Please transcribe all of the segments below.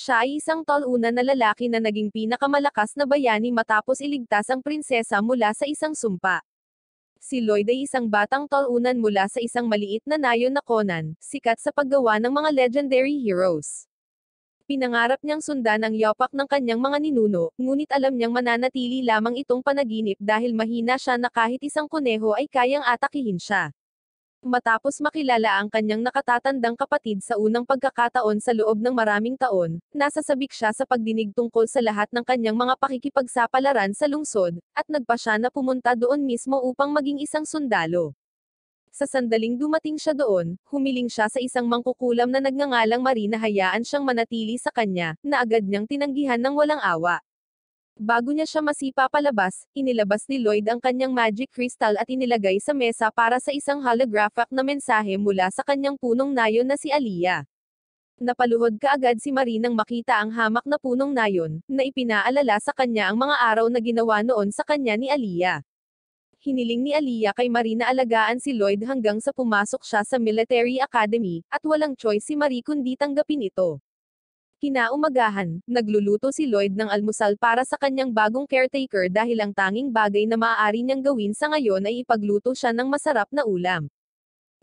Siya ay isang taluna na lalaki na naging pinakamalakas na bayani matapos iligtas ang prinsesa mula sa isang sumpa. Si Lloyd ay isang batang tolunan mula sa isang maliit na nayon na konan, sikat sa paggawa ng mga legendary heroes. Pinangarap niyang sundan ang yapak ng kanyang mga ninuno, ngunit alam niyang mananatili lamang itong panaginip dahil mahina siya na kahit isang kuneho ay kayang atakihin siya. Matapos makilala ang kanyang nakatatandang kapatid sa unang pagkakataon sa loob ng maraming taon, nasasabik siya sa pagdinig tungkol sa lahat ng kanyang mga pakikipagsapalaran sa lungsod, at nagpa siya na pumunta doon mismo upang maging isang sundalo. Sa sandaling dumating siya doon, humiling siya sa isang mangkukulam na nagngangalang Marina hayaan siyang manatili sa kanya, na agad niyang tinanggihan ng walang awa. Bago niya siya masipa palabas, inilabas ni Lloyd ang kanyang magic crystal at inilagay sa mesa para sa isang holographic na mensahe mula sa kanyang punong nayon na si Alia. Napaluhod kaagad si Marie nang makita ang hamak na punong nayon, na ipinaalala sa kanya ang mga araw na ginawa noon sa kanya ni Alia. Hiniling ni Alia kay Marie na alagaan si Lloyd hanggang sa pumasok siya sa Military Academy, at walang choice si Marie kundi tanggapin ito. Kinaumagahan, nagluluto si Lloyd ng almusal para sa kanyang bagong caretaker dahil ang tanging bagay na maaari niyang gawin sa ngayon ay ipagluto siya ng masarap na ulam.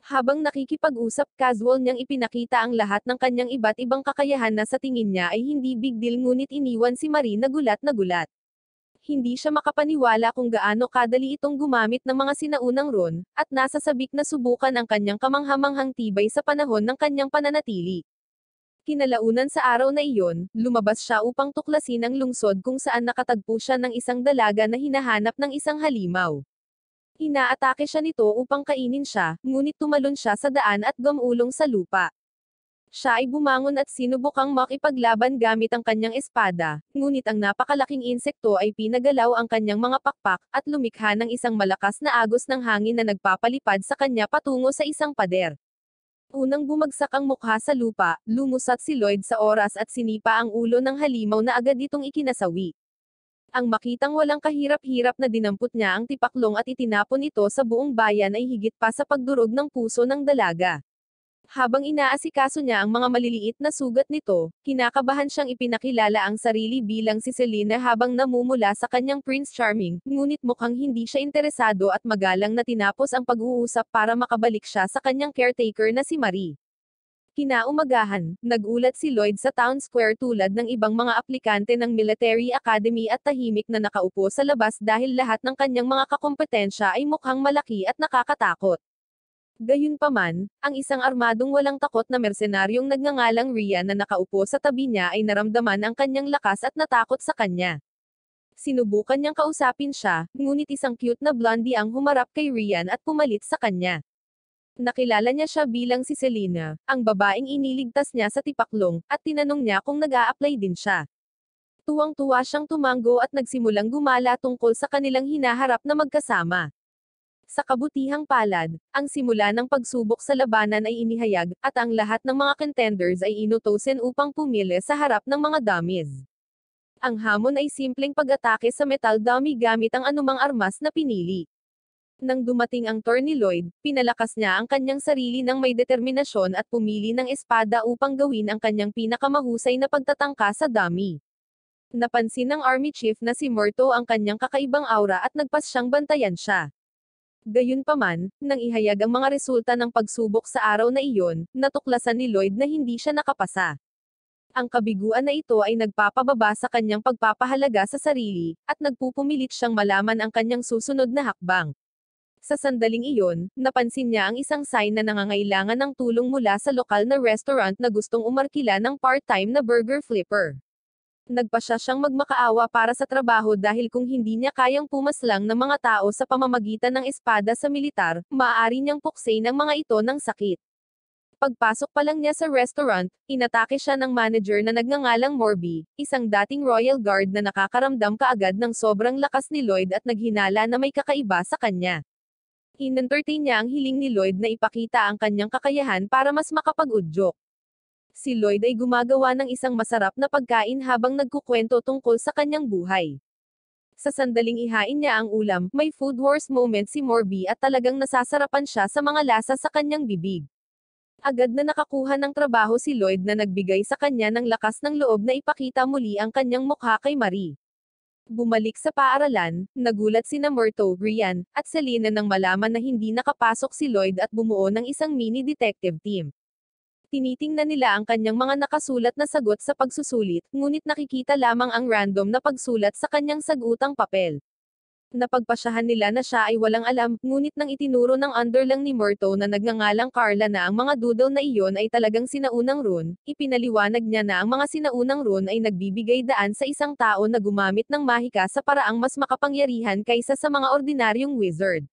Habang nakikipag-usap casual niyang ipinakita ang lahat ng kanyang iba't ibang kakayahan na sa tingin niya ay hindi big deal ngunit iniwan si Marie na gulat na gulat. Hindi siya makapaniwala kung gaano kadali itong gumamit ng mga sinaunang ron, at nasa sabik na subukan ang kanyang kamanghamanghang tibay sa panahon ng kanyang pananatili. Kinalaunan sa araw na iyon, lumabas siya upang tuklasin ang lungsod kung saan nakatagpo siya ng isang dalaga na hinahanap ng isang halimaw. Inaatake siya nito upang kainin siya, ngunit tumalon siya sa daan at gumulong sa lupa. Siya ay bumangon at sinubukang makipaglaban gamit ang kanyang espada, ngunit ang napakalaking insekto ay pinagalaw ang kanyang mga pakpak, at lumikha ng isang malakas na agos ng hangin na nagpapalipad sa kanya patungo sa isang pader. Unang bumagsak ang mukha sa lupa, lumusat si Lloyd sa oras at sinipa ang ulo ng halimaw na agad itong ikinasawi. Ang makitang walang kahirap-hirap na dinampot niya ang tipaklong at itinapon ito sa buong bayan ay higit pa sa pagdurog ng puso ng dalaga. Habang inaasikaso niya ang mga maliliit na sugat nito, kinakabahan siyang ipinakilala ang sarili bilang si Selena habang namumula sa kanyang Prince Charming, ngunit mukhang hindi siya interesado at magalang na tinapos ang pag-uusap para makabalik siya sa kanyang caretaker na si Marie. Kinaumagahan, nagulat si Lloyd sa town square tulad ng ibang mga aplikante ng military academy at tahimik na nakaupo sa labas dahil lahat ng kanyang mga kakompetensya ay mukhang malaki at nakakatakot. Gayunpaman, ang isang armadong walang takot na mersenaryong nagngangalang Rhea na nakaupo sa tabi niya ay naramdaman ang kanyang lakas at natakot sa kanya. Sinubukan niyang kausapin siya, ngunit isang cute na blondie ang humarap kay Rian at pumalit sa kanya. Nakilala niya siya bilang si Selena, ang babaeng iniligtas niya sa tipaklong, at tinanong niya kung nag apply din siya tuwang-tuwa siyang tumango at nagsimulang gumala tungkol sa kanilang hinaharap na magkasama. Sa kabutihang palad, ang simula ng pagsubok sa labanan ay inihayag, at ang lahat ng mga contenders ay inutosen upang pumili sa harap ng mga dummies. Ang hamon ay simpleng pag-atake sa metal dummy gamit ang anumang armas na pinili. Nang dumating ang Tony Lloyd, pinalakas niya ang kanyang sarili ng may determinasyon at pumili ng espada upang gawin ang kanyang pinakamahusay na pagtatangka sa dummy. Napansin ng army chief na si Morto ang kanyang kakaibang aura at nagpas siyang bantayan siya. Gayunpaman, nang ihayag ang mga resulta ng pagsubok sa araw na iyon, natuklasan ni Lloyd na hindi siya nakapasa. Ang kabiguan na ito ay nagpapababa sa kanyang pagpapahalaga sa sarili, at nagpupumilit siyang malaman ang kanyang susunod na hakbang. Sa sandaling iyon, napansin niya ang isang sign na nangangailangan ng tulong mula sa lokal na restaurant na gustong umarkila ng part-time na burger flipper. Nagpa siya siyang magmakaawa para sa trabaho dahil kung hindi niya kayang pumaslang ng mga tao sa pamamagitan ng espada sa militar, maaari niyang puksay ng mga ito ng sakit. Pagpasok pa lang niya sa restaurant, inatake siya ng manager na nagngangalang Morby, isang dating Royal Guard na nakakaramdam kaagad ng sobrang lakas ni Lloyd at naghinala na may kakaiba sa kanya. Inentertain niya ang hiling ni Lloyd na ipakita ang kanyang kakayahan para mas makapag-udyok si Lloyd ay gumagawa ng isang masarap na pagkain habang nagkukwento tungkol sa kanyang buhay. Sa sandaling ihain niya ang ulam, may food wars moment si Morby at talagang nasasarapan siya sa mga lasa sa kanyang bibig. Agad na nakakuha ng trabaho si Lloyd na nagbigay sa kanya ng lakas ng loob na ipakita muli ang kanyang mukha kay Marie. Bumalik sa paaralan, nagulat si na Murto, Rian, at Selena nang malaman na hindi nakapasok si Lloyd at bumuo ng isang mini detective team. Tinitingnan nila ang kanyang mga nakasulat na sagot sa pagsusulit, ngunit nakikita lamang ang random na pagsulat sa kanyang sagutang papel. Napagpasyahan nila na siya ay walang alam, ngunit nang itinuro ng underlang ni Murto na nagngangalang Carla na ang mga doodle na iyon ay talagang sinaunang rune, ipinaliwanag niya na ang mga sinaunang rune ay nagbibigay daan sa isang tao na gumamit ng mahika sa paraang mas makapangyarihan kaysa sa mga ordinaryong wizard.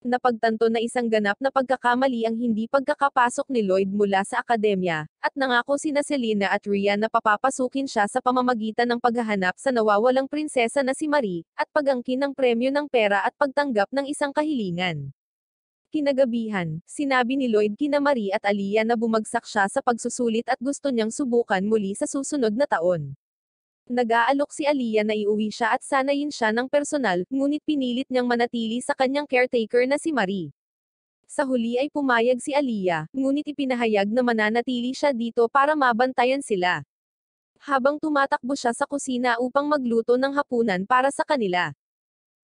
Napagtanto na isang ganap na pagkakamali ang hindi pagkakapasok ni Lloyd mula sa akademya, at nangako sina Selena at Rhea na papapasukin siya sa pamamagitan ng paghahanap sa nawawalang prinsesa na si Marie, at pagangkin ng premyo ng pera at pagtanggap ng isang kahilingan. Kinagabihan, sinabi ni Lloyd kina Marie at Aliyah na bumagsak siya sa pagsusulit at gusto niyang subukan muli sa susunod na taon. Nag-aalok si Aliyah na iuwi siya at sanayin siya ng personal, ngunit pinilit niyang manatili sa kanyang caretaker na si Marie. Sa huli ay pumayag si Aliyah, ngunit ipinahayag na mananatili siya dito para mabantayan sila. Habang tumatakbo siya sa kusina upang magluto ng hapunan para sa kanila.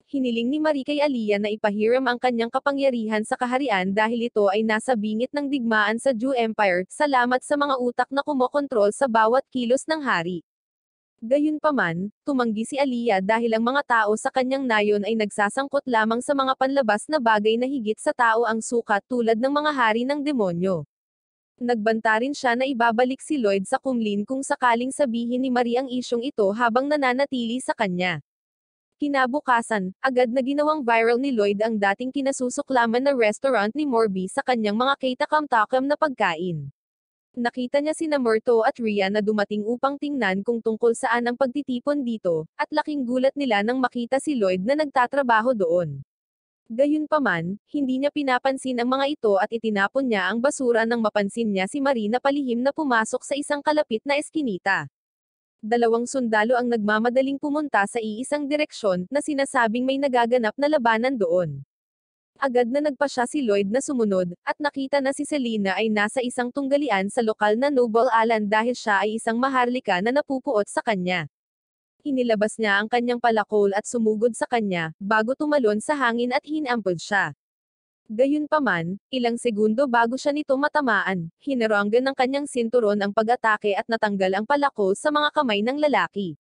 Hiniling ni Marie kay Aliyah na ipahiram ang kanyang kapangyarihan sa kaharian dahil ito ay nasa bingit ng digmaan sa Jew Empire, salamat sa mga utak na kumokontrol sa bawat kilos ng hari. Gayunpaman, tumanggi si Aliyah dahil ang mga tao sa kanyang nayon ay nagsasangkot lamang sa mga panlabas na bagay na higit sa tao ang sukat tulad ng mga hari ng demonyo. Nagbanta rin siya na ibabalik si Lloyd sa Kumlin kung sakaling sabihin ni Marie ang isyong ito habang nananatili sa kanya. Kinabukasan, agad na ginawang viral ni Lloyd ang dating kinasusuklaman na restaurant ni Morby sa kanyang mga kaitakam-takam na pagkain. Nakita niya sina Morto at Ria na dumating upang tingnan kung tungkol saan ang pagtitipon dito, at laking gulat nila nang makita si Lloyd na nagtatrabaho doon. Gayunpaman, hindi niya pinapansin ang mga ito at itinapon niya ang basura nang mapansin niya si Marina palihim na pumasok sa isang kalapit na eskinita. Dalawang sundalo ang nagmamadaling pumunta sa iisang direksyon na sinasabing may nagaganap na labanan doon. Agad na nagpasya si Lloyd na sumunod, at nakita na si Selena ay nasa isang tunggalian sa lokal na Noble Alan dahil siya ay isang maharlika na napupuot sa kanya. Inilabas niya ang kanyang palakol at sumugod sa kanya, bago tumalon sa hangin at hinampod siya. Gayunpaman, ilang segundo bago siya nito matamaan, hinaranggan ng kanyang sinturon ang pag-atake at natanggal ang palakol sa mga kamay ng lalaki.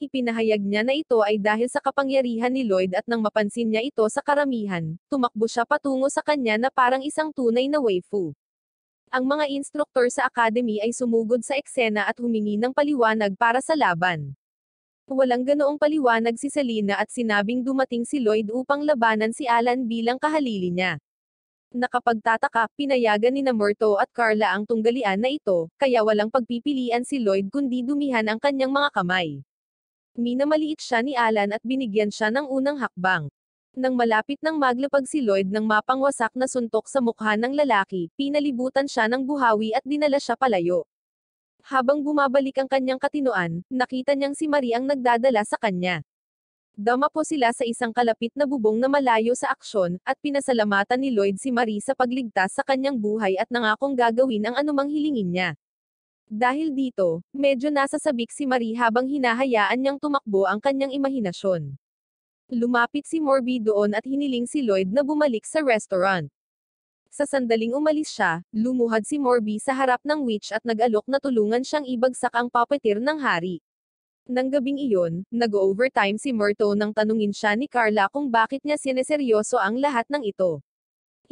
Ipinahayag niya na ito ay dahil sa kapangyarihan ni Lloyd at nang mapansin niya ito sa karamihan, tumakbo siya patungo sa kanya na parang isang tunay na waifu. Ang mga instruktor sa academy ay sumugod sa eksena at humingi ng paliwanag para sa laban. Walang ganoong paliwanag si Selina at sinabing dumating si Lloyd upang labanan si Alan bilang kahalili niya. Nakapagtataka, pinayagan ni Namurto at Carla ang tunggalian na ito, kaya walang pagpipilian si Lloyd kundi dumihan ang kanyang mga kamay. Minamaliit siya ni Alan at binigyan siya ng unang hakbang. Nang malapit ng maglapag si Lloyd ng mapangwasak na suntok sa mukha ng lalaki, pinalibutan siya ng buhawi at dinala siya palayo. Habang bumabalik ang kanyang katinoan, nakita niyang si Marie ang nagdadala sa kanya. Dama po sila sa isang kalapit na bubong na malayo sa aksyon, at pinasalamatan ni Lloyd si Marie sa pagligtas sa kanyang buhay at nangakong gagawin ang anumang hilingin niya. Dahil dito, medyo nasa sabik si Marie habang hinahayaan niyang tumakbo ang kanyang imahinasyon. Lumapit si Morby doon at hiniling si Lloyd na bumalik sa restaurant. Sa sandaling umalis siya, lumuhad si Morby sa harap ng witch at nag-alok na tulungan siyang ibagsak ang puppeteer ng hari. Nang gabing iyon, nag-overtime si Murto nang tanungin siya ni Carla kung bakit niya sineseryoso ang lahat ng ito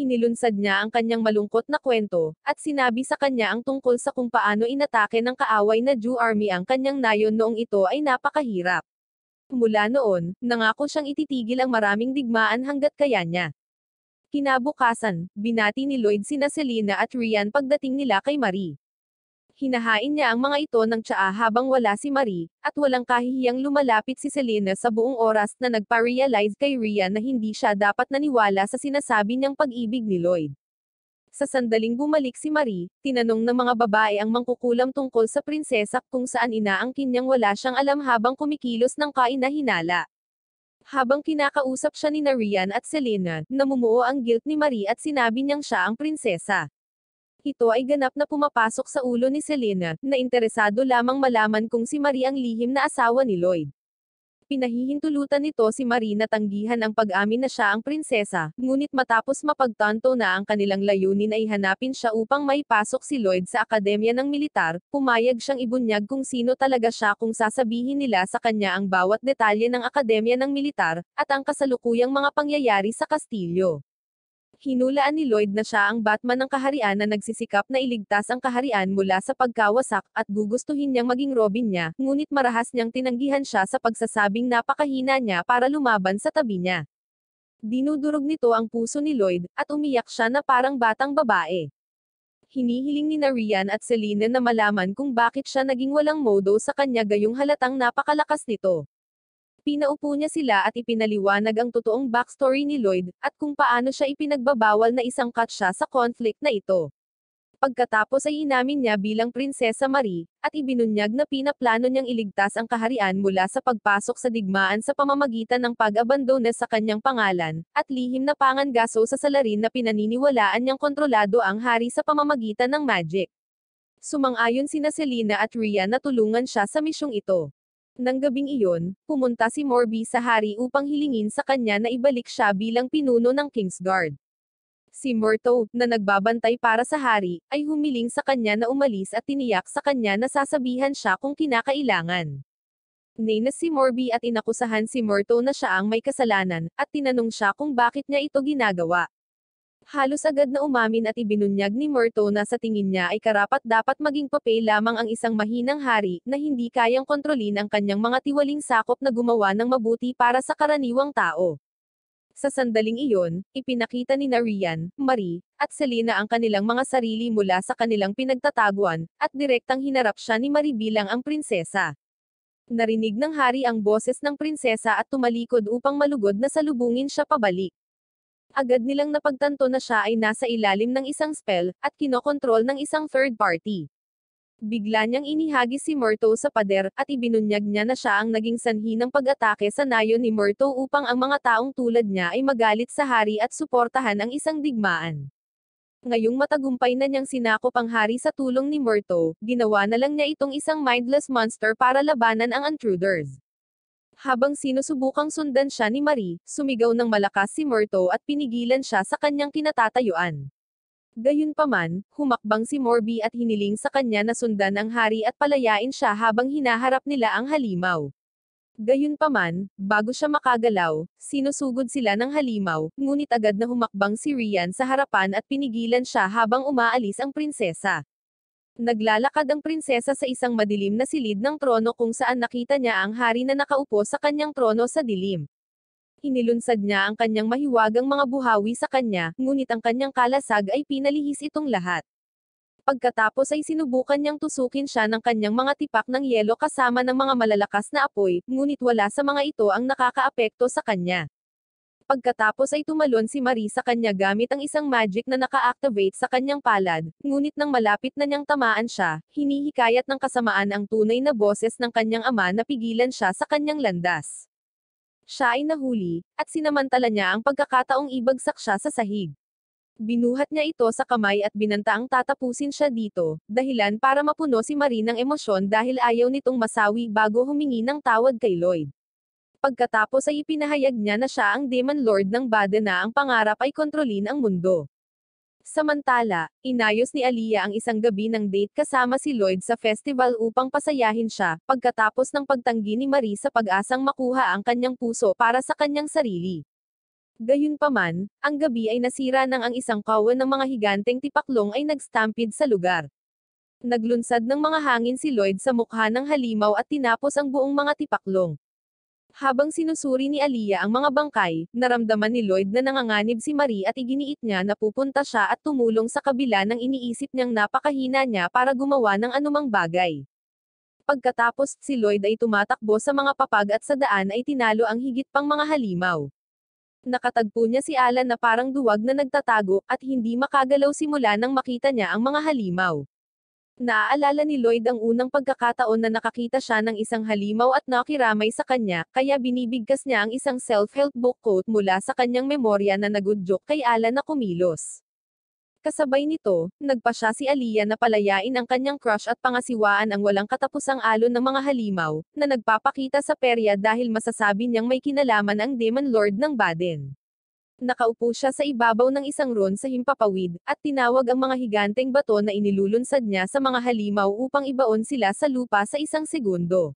inilunsad niya ang kanyang malungkot na kwento, at sinabi sa kanya ang tungkol sa kung paano inatake ng kaaway na Jew army ang kanyang nayon noong ito ay napakahirap. Mula noon, nangako siyang ititigil ang maraming digmaan hanggat kaya niya. Kinabukasan, binati ni Lloyd sina Selena at Rian pagdating nila kay Marie. Hinahain niya ang mga ito ng tsaa habang wala si Marie, at walang kahihiyang lumalapit si Selena sa buong oras na nagpa-realize kay Rhea na hindi siya dapat naniwala sa sinasabi niyang pag-ibig ni Lloyd. Sa sandaling bumalik si Marie, tinanong ng mga babae ang mangkukulam tungkol sa prinsesa kung saan inaangkin niyang wala siyang alam habang kumikilos ng kain na hinala. Habang kinakausap siya ni Narian at Selena, namumuo ang guilt ni Marie at sinabi niyang siya ang prinsesa. Ito ay ganap na pumapasok sa ulo ni Selena, na interesado lamang malaman kung si Marie ang lihim na asawa ni Lloyd. Pinahihintulutan nito si Marie na tanggihan ang pag-amin na siya ang prinsesa, ngunit matapos mapagtanto na ang kanilang layunin ay hanapin siya upang may pasok si Lloyd sa Akademya ng Militar, pumayag siyang ibunyag kung sino talaga siya kung sasabihin nila sa kanya ang bawat detalye ng Akademya ng Militar, at ang kasalukuyang mga pangyayari sa Kastilyo hinulaan ni Lloyd na siya ang Batman ng kaharian na nagsisikap na iligtas ang kaharian mula sa pagkawasak at gugustuhin niyang maging Robin niya, ngunit marahas niyang tinanggihan siya sa pagsasabing napakahina niya para lumaban sa tabi niya. Dinudurog nito ang puso ni Lloyd, at umiyak siya na parang batang babae. Hinihiling ni Narian at Selina na malaman kung bakit siya naging walang modo sa kanya gayong halatang napakalakas nito. Pinaupo niya sila at ipinaliwanag ang totoong backstory ni Lloyd, at kung paano siya ipinagbabawal na isang cut siya sa conflict na ito. Pagkatapos ay inamin niya bilang Prinsesa Marie, at ibinunyag na pinaplano niyang iligtas ang kaharian mula sa pagpasok sa digmaan sa pamamagitan ng pag-abandona sa kanyang pangalan, at lihim na pangangaso sa salarin na pinaniniwalaan niyang kontrolado ang hari sa pamamagitan ng magic. Sumang-ayon sina Selina at Rhea na tulungan siya sa misyong ito. Nang gabing iyon, pumunta si Morby sa hari upang hilingin sa kanya na ibalik siya bilang pinuno ng Kingsguard. Si Murto, na nagbabantay para sa hari, ay humiling sa kanya na umalis at tiniyak sa kanya na sasabihan siya kung kinakailangan. Nainas si Morby at inakusahan si Murto na siya ang may kasalanan, at tinanong siya kung bakit niya ito ginagawa. Halos agad na umamin at ibinunyag ni Murto na sa tingin niya ay karapat dapat maging papel lamang ang isang mahinang hari na hindi kayang kontrolin ang kanyang mga tiwaling sakop na gumawa ng mabuti para sa karaniwang tao. Sa sandaling iyon, ipinakita ni Narian, Marie, at Selena ang kanilang mga sarili mula sa kanilang pinagtataguan, at direktang hinarap siya ni Marie bilang ang prinsesa. Narinig ng hari ang boses ng prinsesa at tumalikod upang malugod na salubungin siya pabalik. Agad nilang napagtanto na siya ay nasa ilalim ng isang spell, at kinokontrol ng isang third party. Bigla niyang inihagi si Murto sa pader, at ibinunyag niya na siya ang naging sanhi ng pag-atake sa nayon ni Murto upang ang mga taong tulad niya ay magalit sa hari at suportahan ang isang digmaan. Ngayong matagumpay na niyang sinakop ang hari sa tulong ni Murto, ginawa na lang niya itong isang mindless monster para labanan ang intruders. Habang sinusubukang sundan siya ni Marie, sumigaw ng malakas si Morto at pinigilan siya sa kanyang kinatatayuan. Gayunpaman, humakbang si Morby at hiniling sa kanya na sundan ang hari at palayain siya habang hinaharap nila ang halimaw. Gayunpaman, bago siya makagalaw, sinusugod sila ng halimaw, ngunit agad na humakbang si Rian sa harapan at pinigilan siya habang umaalis ang prinsesa. Naglalakad ang prinsesa sa isang madilim na silid ng trono kung saan nakita niya ang hari na nakaupo sa kanyang trono sa dilim. Hinilunsad niya ang kanyang mahiwagang mga buhawi sa kanya, ngunit ang kanyang kalasag ay pinalihis itong lahat. Pagkatapos ay sinubukan niyang tusukin siya ng kanyang mga tipak ng yelo kasama ng mga malalakas na apoy, ngunit wala sa mga ito ang nakakaapekto sa kanya. Pagkatapos ay tumalon si Marie sa kanya gamit ang isang magic na naka-activate sa kanyang palad, ngunit nang malapit na niyang tamaan siya, hinihikayat ng kasamaan ang tunay na boses ng kanyang ama na pigilan siya sa kanyang landas. Siya ay nahuli, at sinamantala niya ang pagkakataong ibagsak siya sa sahig. Binuhat niya ito sa kamay at binantaang tatapusin siya dito, dahilan para mapuno si Marie ng emosyon dahil ayaw nitong masawi bago humingi ng tawad kay Lloyd. Pagkatapos ay ipinahayag niya na siya ang Demon Lord ng Baden na ang pangarap ay kontrolin ang mundo. Samantala, inayos ni Aliyah ang isang gabi ng date kasama si Lloyd sa festival upang pasayahin siya, pagkatapos ng pagtanggi ni Marie sa pag-asang makuha ang kanyang puso para sa kanyang sarili. Gayunpaman, ang gabi ay nasira nang ang isang kawan ng mga higanteng tipaklong ay nagstampid sa lugar. Naglunsad ng mga hangin si Lloyd sa mukha ng halimaw at tinapos ang buong mga tipaklong. Habang sinusuri ni Aliyah ang mga bangkay, naramdaman ni Lloyd na nanganganib si Marie at iginiit niya na pupunta siya at tumulong sa kabila ng iniisip niyang napakahina niya para gumawa ng anumang bagay. Pagkatapos si Lloyd ay tumatakbo sa mga papag at sa daan ay tinalo ang higit pang mga halimaw. Nakatagpo niya si Alan na parang duwag na nagtatago at hindi makagalaw simula nang makita niya ang mga halimaw. Naaalala ni Lloyd ang unang pagkakataon na nakakita siya ng isang halimaw at nakiramay sa kanya, kaya binibigkas niya ang isang self-help book quote mula sa kanyang memorya na joke kay Alan na kumilos. Kasabay nito, nagpa siya si Aliyah na palayain ang kanyang crush at pangasiwaan ang walang katapusang alon ng mga halimaw, na nagpapakita sa perya dahil masasabi niyang may kinalaman ang Demon Lord ng Baden. Nakaupo siya sa ibabaw ng isang ron sa himpapawid, at tinawag ang mga higanteng bato na inilulunsad niya sa mga halimaw upang ibaon sila sa lupa sa isang segundo.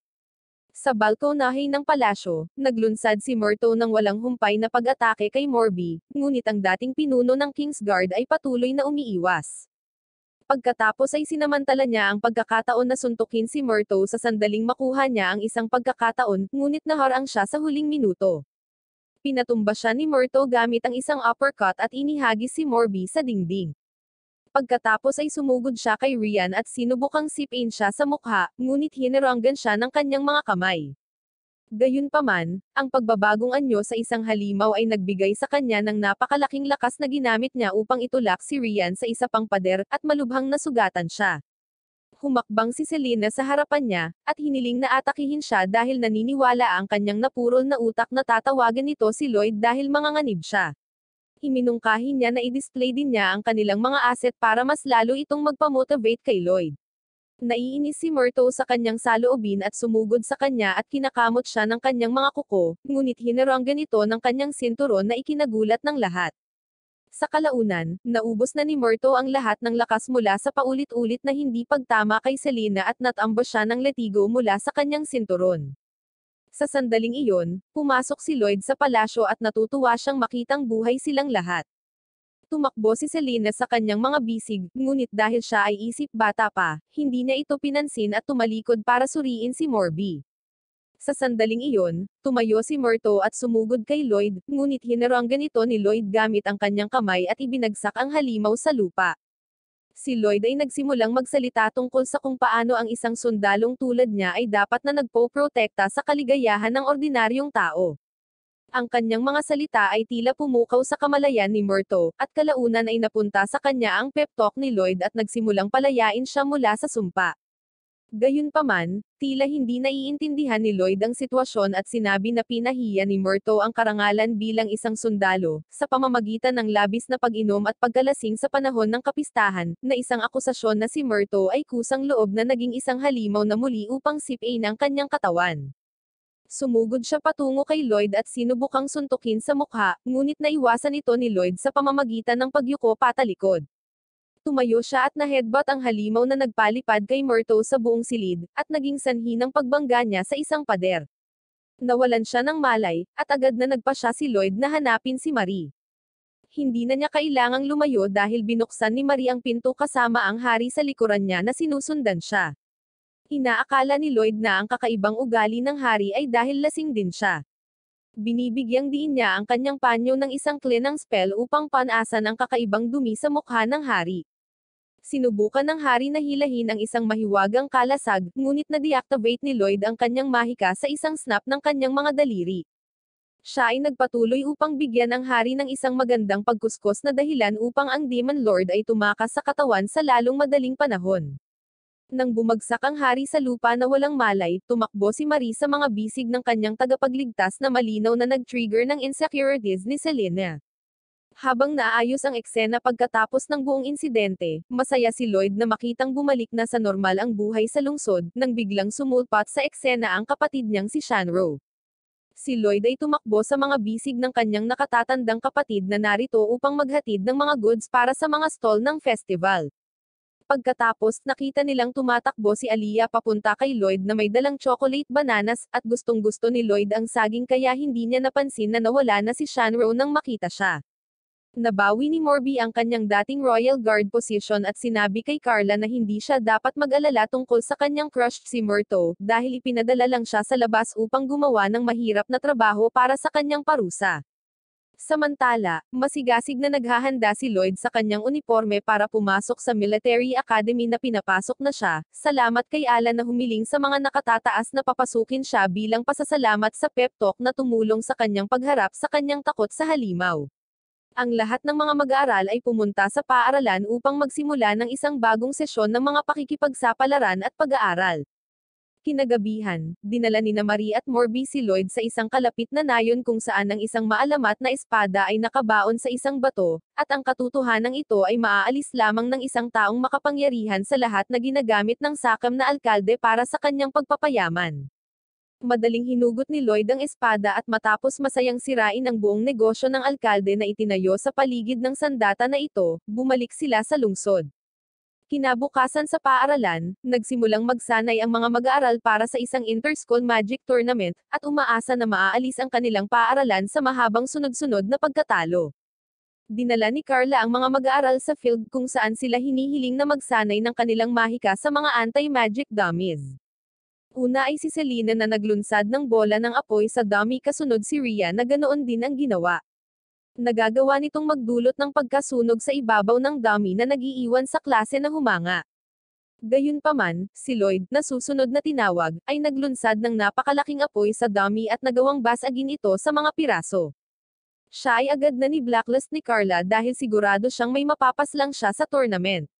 Sa balkonahe ng palasyo, naglunsad si Murto ng walang humpay na pag-atake kay Morby, ngunit ang dating pinuno ng Kingsguard ay patuloy na umiiwas. Pagkatapos ay sinamantala niya ang pagkakataon na suntukin si Murto sa sandaling makuha niya ang isang pagkakataon, ngunit naharang siya sa huling minuto. Pinatumba siya ni Morto gamit ang isang uppercut at inihagis si Morby sa dingding. Pagkatapos ay sumugod siya kay Rian at sinubukang sipin siya sa mukha, ngunit hinaranggan siya ng kanyang mga kamay. Gayunpaman, ang pagbabagong anyo sa isang halimaw ay nagbigay sa kanya ng napakalaking lakas na ginamit niya upang itulak si Rian sa isa pang pader, at malubhang nasugatan siya humakbang si Selena sa harapan niya, at hiniling na atakihin siya dahil naniniwala ang kanyang napurol na utak na tatawagan nito si Lloyd dahil manganganib siya. Iminungkahi niya na i-display din niya ang kanilang mga asset para mas lalo itong magpamotivate kay Lloyd. Naiinis si Murto sa kanyang saloobin at sumugod sa kanya at kinakamot siya ng kanyang mga kuko, ngunit hinaranggan ito ng kanyang sinturon na ikinagulat ng lahat. Sa kalaunan, naubos na ni Morto ang lahat ng lakas mula sa paulit-ulit na hindi pagtama kay Selena at natambos siya ng letigo mula sa kanyang sinturon. Sa sandaling iyon, pumasok si Lloyd sa palasyo at natutuwa siyang makitang buhay silang lahat. Tumakbo si Selena sa kanyang mga bisig, ngunit dahil siya ay isip bata pa, hindi niya ito pinansin at tumalikod para suriin si Morby. Sa sandaling iyon, tumayo si Murto at sumugod kay Lloyd, ngunit hinaranggan ito ni Lloyd gamit ang kanyang kamay at ibinagsak ang halimaw sa lupa. Si Lloyd ay nagsimulang magsalita tungkol sa kung paano ang isang sundalong tulad niya ay dapat na nagpo-protekta sa kaligayahan ng ordinaryong tao. Ang kanyang mga salita ay tila pumukaw sa kamalayan ni Murto, at kalaunan ay napunta sa kanya ang pep talk ni Lloyd at nagsimulang palayain siya mula sa sumpa. Gayunpaman, tila hindi naiintindihan ni Lloyd ang sitwasyon at sinabi na pinahiya ni Murto ang karangalan bilang isang sundalo, sa pamamagitan ng labis na pag-inom at pagkalasing sa panahon ng kapistahan, na isang akusasyon na si Murto ay kusang loob na naging isang halimaw na muli upang sipay ng kanyang katawan. Sumugod siya patungo kay Lloyd at sinubukang suntukin sa mukha, ngunit naiwasan ito ni Lloyd sa pamamagitan ng pagyuko patalikod tumayo siya at na-headbutt ang halimaw na nagpalipad kay Murto sa buong silid, at naging sanhi ng pagbangga niya sa isang pader. Nawalan siya ng malay, at agad na nagpa siya si Lloyd na hanapin si Marie. Hindi na niya kailangang lumayo dahil binuksan ni Marie ang pinto kasama ang hari sa likuran niya na sinusundan siya. Inaakala ni Lloyd na ang kakaibang ugali ng hari ay dahil lasing din siya binibigyang diin niya ang kanyang panyo ng isang klinang spell upang panasan ang kakaibang dumi sa mukha ng hari sinubukan ng hari na hilahin ang isang mahiwagang kalasag, ngunit na-deactivate ni Lloyd ang kanyang mahika sa isang snap ng kanyang mga daliri. Siya ay nagpatuloy upang bigyan ang hari ng isang magandang pagkuskos na dahilan upang ang Demon Lord ay tumakas sa katawan sa lalong madaling panahon. Nang bumagsak ang hari sa lupa na walang malay, tumakbo si Marie sa mga bisig ng kanyang tagapagligtas na malinaw na nag-trigger ng insecurities ni Selena. Habang naayos ang eksena pagkatapos ng buong insidente, masaya si Lloyd na makitang bumalik na sa normal ang buhay sa lungsod, nang biglang sumulpat sa eksena ang kapatid niyang si Shanro. Si Lloyd ay tumakbo sa mga bisig ng kanyang nakatatandang kapatid na narito upang maghatid ng mga goods para sa mga stall ng festival. Pagkatapos, nakita nilang tumatakbo si Aliyah papunta kay Lloyd na may dalang chocolate bananas, at gustong-gusto ni Lloyd ang saging kaya hindi niya napansin na nawala na si Shanro nang makita siya. Nabawi ni Morby ang kanyang dating Royal Guard position at sinabi kay Carla na hindi siya dapat mag-alala tungkol sa kanyang crush si Murto, dahil ipinadala lang siya sa labas upang gumawa ng mahirap na trabaho para sa kanyang parusa. Samantala, masigasig na naghahanda si Lloyd sa kanyang uniforme para pumasok sa military academy na pinapasok na siya, salamat kay Alan na humiling sa mga nakatataas na papasukin siya bilang pasasalamat sa pep talk na tumulong sa kanyang pagharap sa kanyang takot sa halimaw. Ang lahat ng mga mag-aaral ay pumunta sa paaralan upang magsimula ng isang bagong sesyon ng mga pakikipagsapalaran at pag-aaral. Kinagabihan, dinala ni na Marie at Morby si Lloyd sa isang kalapit na nayon kung saan ang isang maalamat na espada ay nakabaon sa isang bato, at ang katotohanan ng ito ay maaalis lamang ng isang taong makapangyarihan sa lahat na ginagamit ng sakam na alkalde para sa kanyang pagpapayaman madaling hinugot ni Lloyd ang espada at matapos masayang sirain ang buong negosyo ng alkalde na itinayo sa paligid ng sandata na ito, bumalik sila sa lungsod. Kinabukasan sa paaralan, nagsimulang magsanay ang mga mag-aaral para sa isang inter-school magic tournament, at umaasa na maaalis ang kanilang paaralan sa mahabang sunod-sunod na pagkatalo. Dinala ni Carla ang mga mag-aaral sa field kung saan sila hinihiling na magsanay ng kanilang mahika sa mga anti-magic dummies. Una ay si Selena na naglunsad ng bola ng apoy sa dummy kasunod si Rhea na ganoon din ang ginawa. Nagagawa nitong magdulot ng pagkasunog sa ibabaw ng dummy na nagiiwan sa klase na humanga. Gayunpaman, si Lloyd, na susunod na tinawag, ay naglunsad ng napakalaking apoy sa dummy at nagawang basagin ito sa mga piraso. Siya ay agad na ni blacklist ni Carla dahil sigurado siyang may mapapas lang siya sa tournament.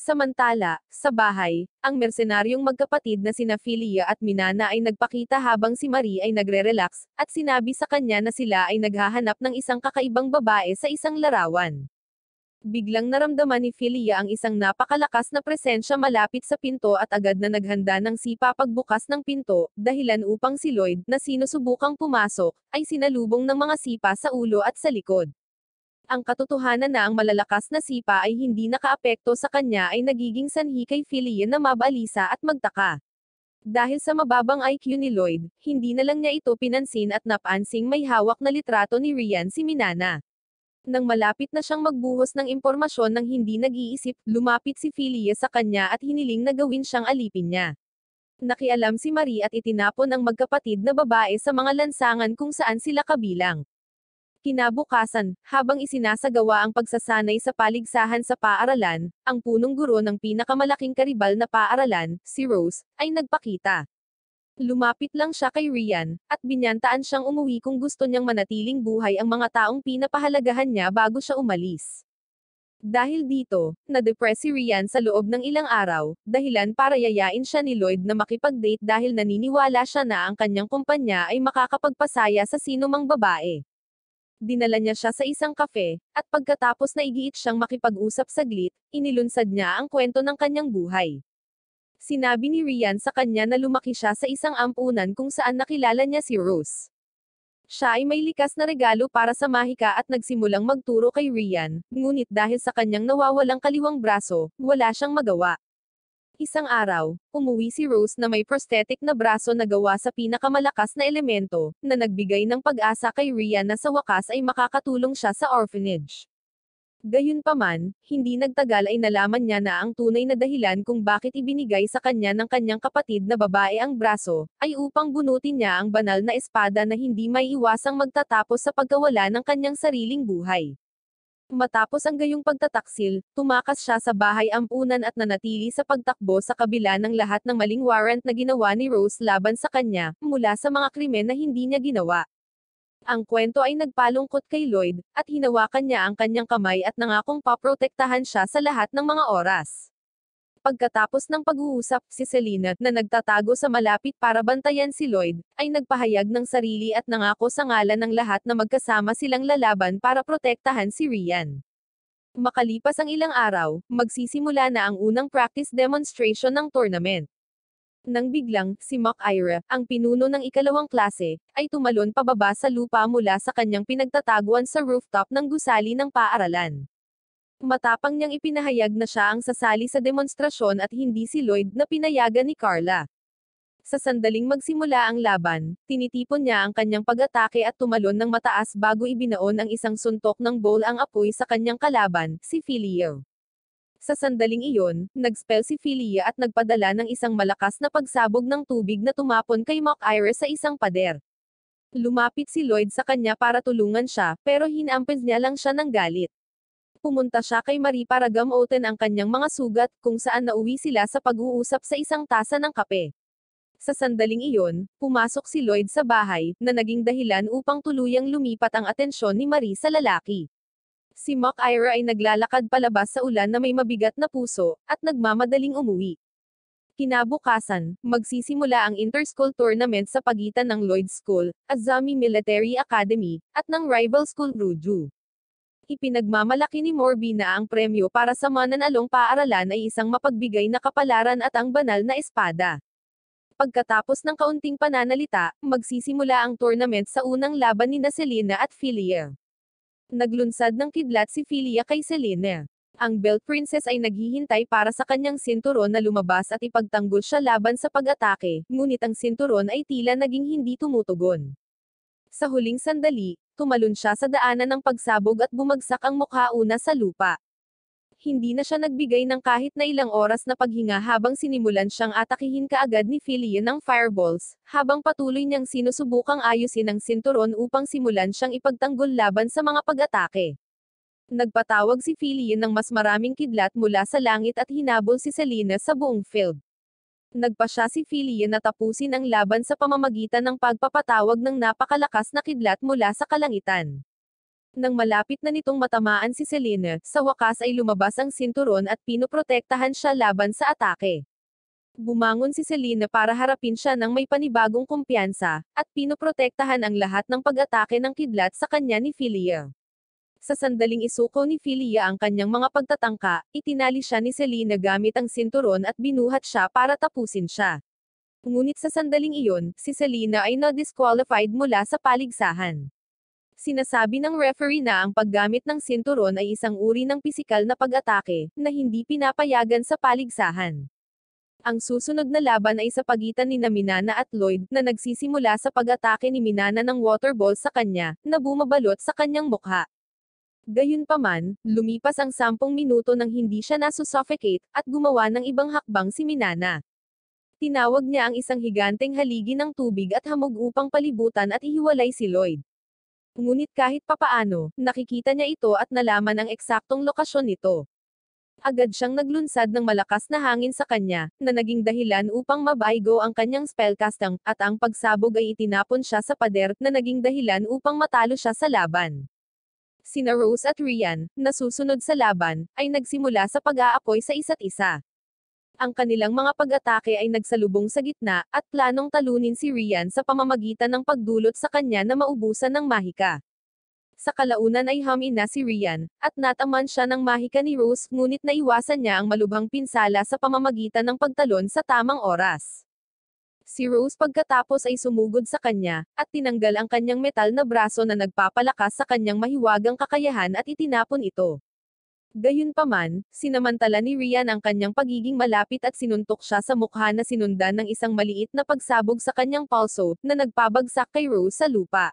Samantala, sa bahay, ang mersenaryong magkapatid na sina Filia at Minana ay nagpakita habang si Marie ay nagre-relax, at sinabi sa kanya na sila ay naghahanap ng isang kakaibang babae sa isang larawan. Biglang naramdaman ni Filia ang isang napakalakas na presensya malapit sa pinto at agad na naghanda ng sipa pagbukas ng pinto, dahilan upang si Lloyd, na sinusubukang pumasok, ay sinalubong ng mga sipa sa ulo at sa likod ang katotohanan na ang malalakas na sipa ay hindi nakaapekto sa kanya ay nagiging sanhi kay Fillion na mabalisa at magtaka. Dahil sa mababang IQ ni Lloyd, hindi na lang niya ito pinansin at napansing may hawak na litrato ni Rian si Minana. Nang malapit na siyang magbuhos ng impormasyon ng hindi nag-iisip, lumapit si Philia sa kanya at hiniling na gawin siyang alipin niya. Nakialam si Marie at itinapon ang magkapatid na babae sa mga lansangan kung saan sila kabilang. Kinabukasan, habang isinasagawa ang pagsasanay sa paligsahan sa paaralan, ang punong guro ng pinakamalaking karibal na paaralan, si Rose, ay nagpakita. Lumapit lang siya kay Rian, at binyantaan siyang umuwi kung gusto niyang manatiling buhay ang mga taong pinapahalagahan niya bago siya umalis. Dahil dito, na-depress si Rian sa loob ng ilang araw, dahilan para yayain siya ni Lloyd na makipag-date dahil naniniwala siya na ang kanyang kumpanya ay makakapagpasaya sa sinumang babae dinala niya siya sa isang kafe, at pagkatapos na igiit siyang makipag-usap saglit, inilunsad niya ang kwento ng kanyang buhay. Sinabi ni Rian sa kanya na lumaki siya sa isang ampunan kung saan nakilala niya si Rose. Siya ay may likas na regalo para sa mahika at nagsimulang magturo kay Rian, ngunit dahil sa kanyang nawawalang kaliwang braso, wala siyang magawa. Isang araw, umuwi si Rose na may prosthetic na braso na gawa sa pinakamalakas na elemento, na nagbigay ng pag-asa kay Rhea na sa wakas ay makakatulong siya sa orphanage. Gayunpaman, hindi nagtagal ay nalaman niya na ang tunay na dahilan kung bakit ibinigay sa kanya ng kanyang kapatid na babae ang braso, ay upang bunutin niya ang banal na espada na hindi may iwasang magtatapos sa pagkawala ng kanyang sariling buhay. Matapos ang gayong pagtataksil, tumakas siya sa bahay ampunan at nanatili sa pagtakbo sa kabila ng lahat ng maling warrant na ginawa ni Rose laban sa kanya, mula sa mga krimen na hindi niya ginawa. Ang kwento ay nagpalungkot kay Lloyd, at hinawakan niya ang kanyang kamay at nangakong paprotektahan siya sa lahat ng mga oras. Pagkatapos ng pag-uusap, si Selena, na nagtatago sa malapit para bantayan si Lloyd, ay nagpahayag ng sarili at nangako sa ngalan ng lahat na magkasama silang lalaban para protektahan si Rian. Makalipas ang ilang araw, magsisimula na ang unang practice demonstration ng tournament. Nang biglang, si Mac Ira, ang pinuno ng ikalawang klase, ay tumalon pababa sa lupa mula sa kanyang pinagtataguan sa rooftop ng gusali ng paaralan. Matapang niyang ipinahayag na siya ang sasali sa demonstrasyon at hindi si Lloyd na pinayagan ni Carla. Sa sandaling magsimula ang laban, tinitipon niya ang kanyang pag-atake at tumalon ng mataas bago ibinaon ang isang suntok ng bowl ang apoy sa kanyang kalaban, si Filio. Sa sandaling iyon, nagspell si Filia at nagpadala ng isang malakas na pagsabog ng tubig na tumapon kay Mock Iris sa isang pader. Lumapit si Lloyd sa kanya para tulungan siya, pero hinampens niya lang siya ng galit. Pumunta siya kay Marie para gamutin ang kanyang mga sugat, kung saan nauwi sila sa pag-uusap sa isang tasa ng kape. Sa sandaling iyon, pumasok si Lloyd sa bahay, na naging dahilan upang tuluyang lumipat ang atensyon ni Marie sa lalaki. Si Mac Ira ay naglalakad palabas sa ulan na may mabigat na puso, at nagmamadaling umuwi. Kinabukasan, magsisimula ang inter-school tournament sa pagitan ng Lloyd School, Azami Military Academy, at ng rival school Ruju. Ipinagmamalaki ni Morby na ang premyo para sa mananalong paaralan ay isang mapagbigay na kapalaran at ang banal na espada. Pagkatapos ng kaunting pananalita, magsisimula ang tournament sa unang laban ni na Selena at Filia. Naglunsad ng kidlat si Filia kay Selena. Ang Belt Princess ay naghihintay para sa kanyang sinturon na lumabas at ipagtanggol siya laban sa pag-atake, ngunit ang sinturon ay tila naging hindi tumutugon. Sa huling sandali, tumalon siya sa daanan ng pagsabog at bumagsak ang mukha una sa lupa. Hindi na siya nagbigay ng kahit na ilang oras na paghinga habang sinimulan siyang atakihin kaagad ni Filian ng fireballs, habang patuloy niyang sinusubukang ayusin ang sinturon upang simulan siyang ipagtanggol laban sa mga pag-atake. Nagpatawag si Filian ng mas maraming kidlat mula sa langit at hinabol si Selena sa buong field. Nagpa siya si Filian na tapusin ang laban sa pamamagitan ng pagpapatawag ng napakalakas na kidlat mula sa kalangitan. Nang malapit na nitong matamaan si Selene, sa wakas ay lumabas ang sinturon at pinoprotektahan siya laban sa atake. Bumangon si Selene para harapin siya ng may panibagong kumpiyansa, at pinoprotektahan ang lahat ng pag-atake ng kidlat sa kanya ni Philia. Sa sandaling isuko ni Filia ang kanyang mga pagtatangka, itinali siya ni Selena gamit ang sinturon at binuhat siya para tapusin siya. Ngunit sa sandaling iyon, si Selena ay na-disqualified mula sa paligsahan. Sinasabi ng referee na ang paggamit ng sinturon ay isang uri ng pisikal na pag-atake, na hindi pinapayagan sa paligsahan. Ang susunod na laban ay sa pagitan ni Minana at Lloyd, na nagsisimula sa pag-atake ni Minana ng waterball sa kanya, na bumabalot sa kanyang mukha. Gayunpaman, lumipas ang sampung minuto nang hindi siya nasusuffocate, at gumawa ng ibang hakbang si Minana. Tinawag niya ang isang higanteng haligi ng tubig at hamog upang palibutan at ihiwalay si Lloyd. Ngunit kahit papaano, nakikita niya ito at nalaman ang eksaktong lokasyon nito. Agad siyang naglunsad ng malakas na hangin sa kanya, na naging dahilan upang mabaygo ang kanyang spellcastang, at ang pagsabog ay itinapon siya sa pader, na naging dahilan upang matalo siya sa laban. Sina Rose at Rian, na susunod sa laban, ay nagsimula sa pag-aapoy sa isa't isa. Ang kanilang mga pag-atake ay nagsalubong sa gitna, at planong talunin si Rian sa pamamagitan ng pagdulot sa kanya na maubusan ng mahika. Sa kalaunan ay humin na si Rian, at nataman siya ng mahika ni Rose, ngunit naiwasan niya ang malubhang pinsala sa pamamagitan ng pagtalon sa tamang oras. Si Rose pagkatapos ay sumugod sa kanya, at tinanggal ang kanyang metal na braso na nagpapalakas sa kanyang mahiwagang kakayahan at itinapon ito. Gayunpaman, sinamantala ni Rian ang kanyang pagiging malapit at sinuntok siya sa mukha na sinundan ng isang maliit na pagsabog sa kanyang pulso, na nagpabagsak kay Rose sa lupa.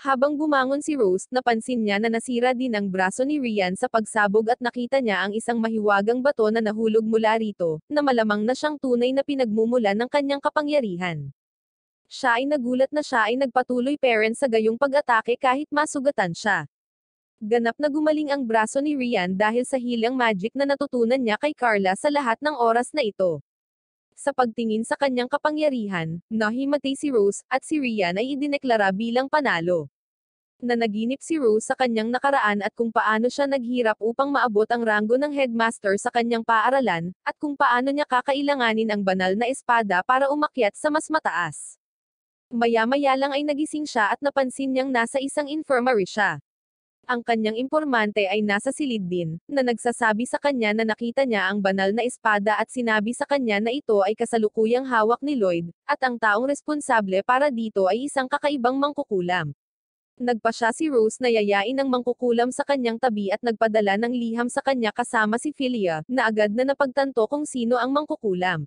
Habang bumangon si Rose, napansin niya na nasira din ang braso ni Rian sa pagsabog at nakita niya ang isang mahiwagang bato na nahulog mula rito, na malamang na siyang tunay na pinagmumulan ng kanyang kapangyarihan. Siya ay nagulat na siya ay nagpatuloy parents sa gayong pag-atake kahit masugatan siya. Ganap na gumaling ang braso ni Rian dahil sa hilang magic na natutunan niya kay Carla sa lahat ng oras na ito. Sa pagtingin sa kanyang kapangyarihan, nahimatay si Rose, at si Rian ay idineklara bilang panalo. Nanaginip si Rose sa kanyang nakaraan at kung paano siya naghirap upang maabot ang rango ng headmaster sa kanyang paaralan, at kung paano niya kakailanganin ang banal na espada para umakyat sa mas mataas. Maya-maya lang ay nagising siya at napansin niyang nasa isang infirmary siya. Ang kanyang impormante ay nasa silid din, na nagsasabi sa kanya na nakita niya ang banal na espada at sinabi sa kanya na ito ay kasalukuyang hawak ni Lloyd, at ang taong responsable para dito ay isang kakaibang mangkukulam. Nagpa siya si Rose na yayain ang mangkukulam sa kanyang tabi at nagpadala ng liham sa kanya kasama si Philia, na agad na napagtanto kung sino ang mangkukulam.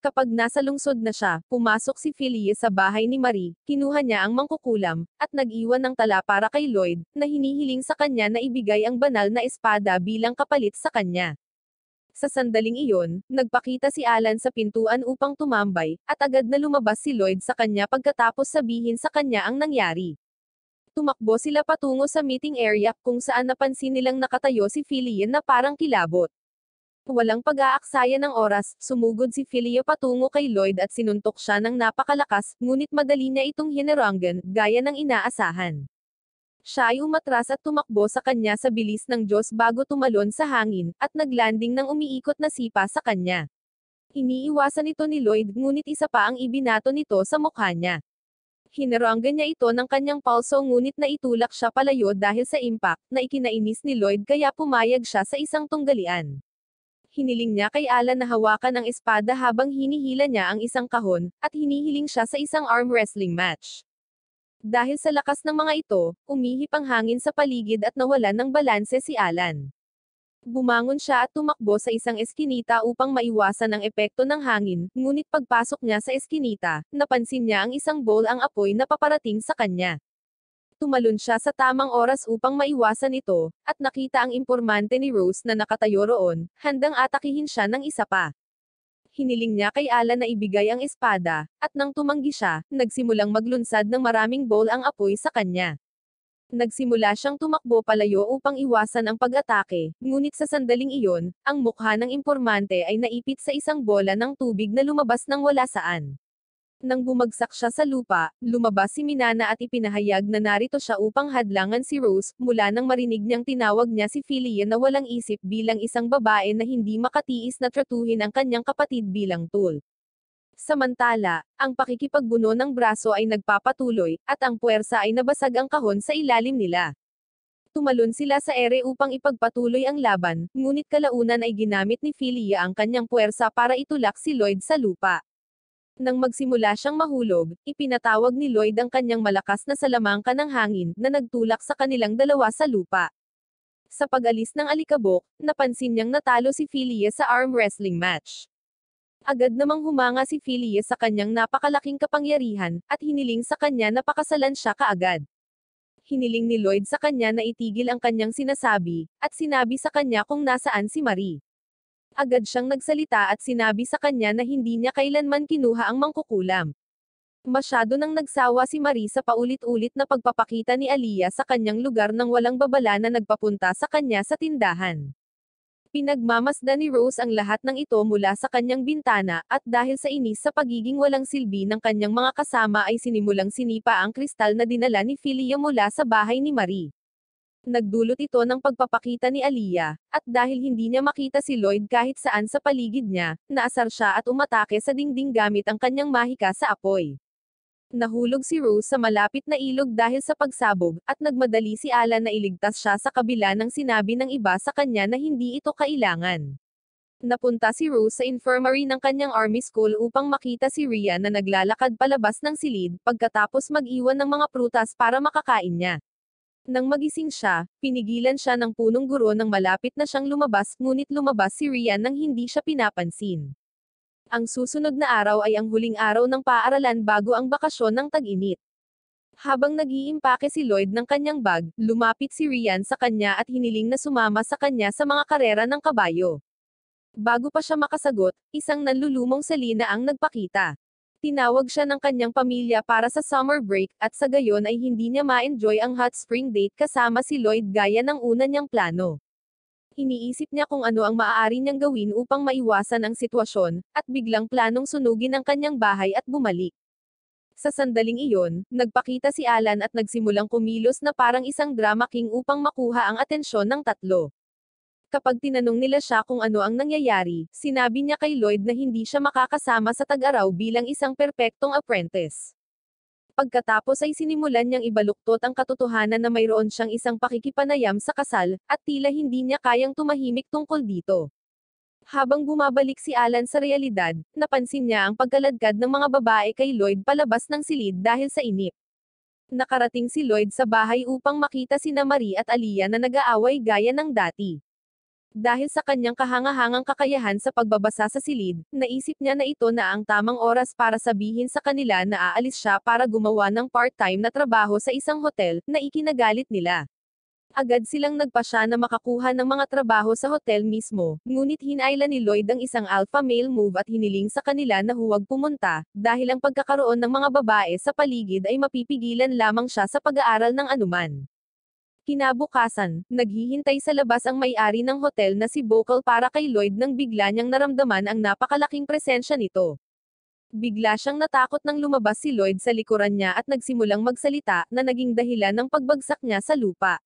Kapag nasa lungsod na siya, pumasok si Philie sa bahay ni Marie, kinuha niya ang mangkukulam, at nag-iwan ng tala para kay Lloyd, na hinihiling sa kanya na ibigay ang banal na espada bilang kapalit sa kanya. Sa sandaling iyon, nagpakita si Alan sa pintuan upang tumambay, at agad na lumabas si Lloyd sa kanya pagkatapos sabihin sa kanya ang nangyari. Tumakbo sila patungo sa meeting area kung saan napansin nilang nakatayo si Philie na parang kilabot. Walang pag-aaksaya ng oras, sumugod si Filio patungo kay Lloyd at sinuntok siya ng napakalakas, ngunit madali na itong hinarangan, gaya ng inaasahan. Siya ay umatras at tumakbo sa kanya sa bilis ng Diyos bago tumalon sa hangin, at naglanding ng umiikot na sipa sa kanya. Iniiwasan ito ni Lloyd, ngunit isa pa ang ibinato nito sa mukha niya. Hinaranggan niya ito ng kanyang palso ngunit naitulak siya palayo dahil sa impact na ikinainis ni Lloyd kaya pumayag siya sa isang tunggalian hiniling niya kay Alan na hawakan ang espada habang hinihila niya ang isang kahon, at hinihiling siya sa isang arm wrestling match. Dahil sa lakas ng mga ito, umihip ang hangin sa paligid at nawalan ng balanse si Alan. Bumangon siya at tumakbo sa isang eskinita upang maiwasan ang epekto ng hangin, ngunit pagpasok niya sa eskinita, napansin niya ang isang bowl ang apoy na paparating sa kanya tumalon siya sa tamang oras upang maiwasan ito, at nakita ang impormante ni Rose na nakatayo roon, handang atakihin siya ng isa pa. Hiniling niya kay Alan na ibigay ang espada, at nang tumanggi siya, nagsimulang maglunsad ng maraming bowl ang apoy sa kanya. Nagsimula siyang tumakbo palayo upang iwasan ang pag-atake, ngunit sa sandaling iyon, ang mukha ng impormante ay naipit sa isang bola ng tubig na lumabas ng wala saan. Nang bumagsak siya sa lupa, lumabas si Minana at ipinahayag na narito siya upang hadlangan si Rose, mula nang marinig niyang tinawag niya si Philia na walang isip bilang isang babae na hindi makatiis na tratuhin ang kanyang kapatid bilang tool. Samantala, ang pakikipagbuno ng braso ay nagpapatuloy, at ang puwersa ay nabasag ang kahon sa ilalim nila. Tumalon sila sa ere upang ipagpatuloy ang laban, ngunit kalaunan ay ginamit ni Philia ang kanyang puwersa para itulak si Lloyd sa lupa. Nang magsimula siyang mahulog, ipinatawag ni Lloyd ang kanyang malakas na salamangka ng hangin na nagtulak sa kanilang dalawa sa lupa. Sa pag-alis ng alikabok, napansin niyang natalo si Philia sa arm wrestling match. Agad namang humanga si Philia sa kanyang napakalaking kapangyarihan, at hiniling sa kanya na pakasalan siya kaagad. Hiniling ni Lloyd sa kanya na itigil ang kanyang sinasabi, at sinabi sa kanya kung nasaan si Marie. Agad siyang nagsalita at sinabi sa kanya na hindi niya kailanman kinuha ang mangkukulam. Masyado nang nagsawa si Marie sa paulit-ulit na pagpapakita ni Aliyah sa kanyang lugar nang walang babala na nagpapunta sa kanya sa tindahan. Pinagmamasdan ni Rose ang lahat ng ito mula sa kanyang bintana, at dahil sa inis sa pagiging walang silbi ng kanyang mga kasama ay sinimulang sinipa ang kristal na dinala ni Filia mula sa bahay ni Marie. Nagdulot ito ng pagpapakita ni Aliyah, at dahil hindi niya makita si Lloyd kahit saan sa paligid niya, naasar siya at umatake sa dingding gamit ang kanyang mahika sa apoy. Nahulog si Rose sa malapit na ilog dahil sa pagsabog, at nagmadali si Alan na iligtas siya sa kabila ng sinabi ng iba sa kanya na hindi ito kailangan. Napunta si Rose sa infirmary ng kanyang army school upang makita si Rhea na naglalakad palabas ng silid pagkatapos mag-iwan ng mga prutas para makakain niya. Nang magising siya, pinigilan siya ng punong guro nang malapit na siyang lumabas, ngunit lumabas si Rian nang hindi siya pinapansin. Ang susunod na araw ay ang huling araw ng paaralan bago ang bakasyon ng tag-init. Habang nag-iimpake si Lloyd ng kanyang bag, lumapit si Rian sa kanya at hiniling na sumama sa kanya sa mga karera ng kabayo. Bago pa siya makasagot, isang nanlulumong salina ang nagpakita. Tinawag siya ng kanyang pamilya para sa summer break, at sa gayon ay hindi niya ma-enjoy ang hot spring date kasama si Lloyd gaya ng una niyang plano. Iniisip niya kung ano ang maaari niyang gawin upang maiwasan ang sitwasyon, at biglang planong sunugin ang kanyang bahay at bumalik. Sa sandaling iyon, nagpakita si Alan at nagsimulang kumilos na parang isang drama king upang makuha ang atensyon ng tatlo. Kapag tinanong nila siya kung ano ang nangyayari, sinabi niya kay Lloyd na hindi siya makakasama sa tag-araw bilang isang perpektong apprentice. Pagkatapos ay sinimulan niyang ibaluktot ang katotohanan na mayroon siyang isang pakikipanayam sa kasal, at tila hindi niya kayang tumahimik tungkol dito. Habang bumabalik si Alan sa realidad, napansin niya ang pagkaladkad ng mga babae kay Lloyd palabas ng silid dahil sa inip nakarating si Lloyd sa bahay upang makita si Marie at Alia na nag-aaway gaya ng dati. Dahil sa kanyang kahangahangang kakayahan sa pagbabasa sa silid, naisip niya na ito na ang tamang oras para sabihin sa kanila na aalis siya para gumawa ng part-time na trabaho sa isang hotel, na ikinagalit nila. Agad silang nagpa siya na makakuha ng mga trabaho sa hotel mismo, ngunit hinayla ni Lloyd ang isang alpha male move at hiniling sa kanila na huwag pumunta, dahil ang pagkakaroon ng mga babae sa paligid ay mapipigilan lamang siya sa pag-aaral ng anuman. Kinabukasan, naghihintay sa labas ang may-ari ng hotel na si Bokal para kay Lloyd nang bigla niyang naramdaman ang napakalaking presensya nito. Bigla siyang natakot nang lumabas si Lloyd sa likuran niya at nagsimulang magsalita na naging dahilan ng pagbagsak niya sa lupa.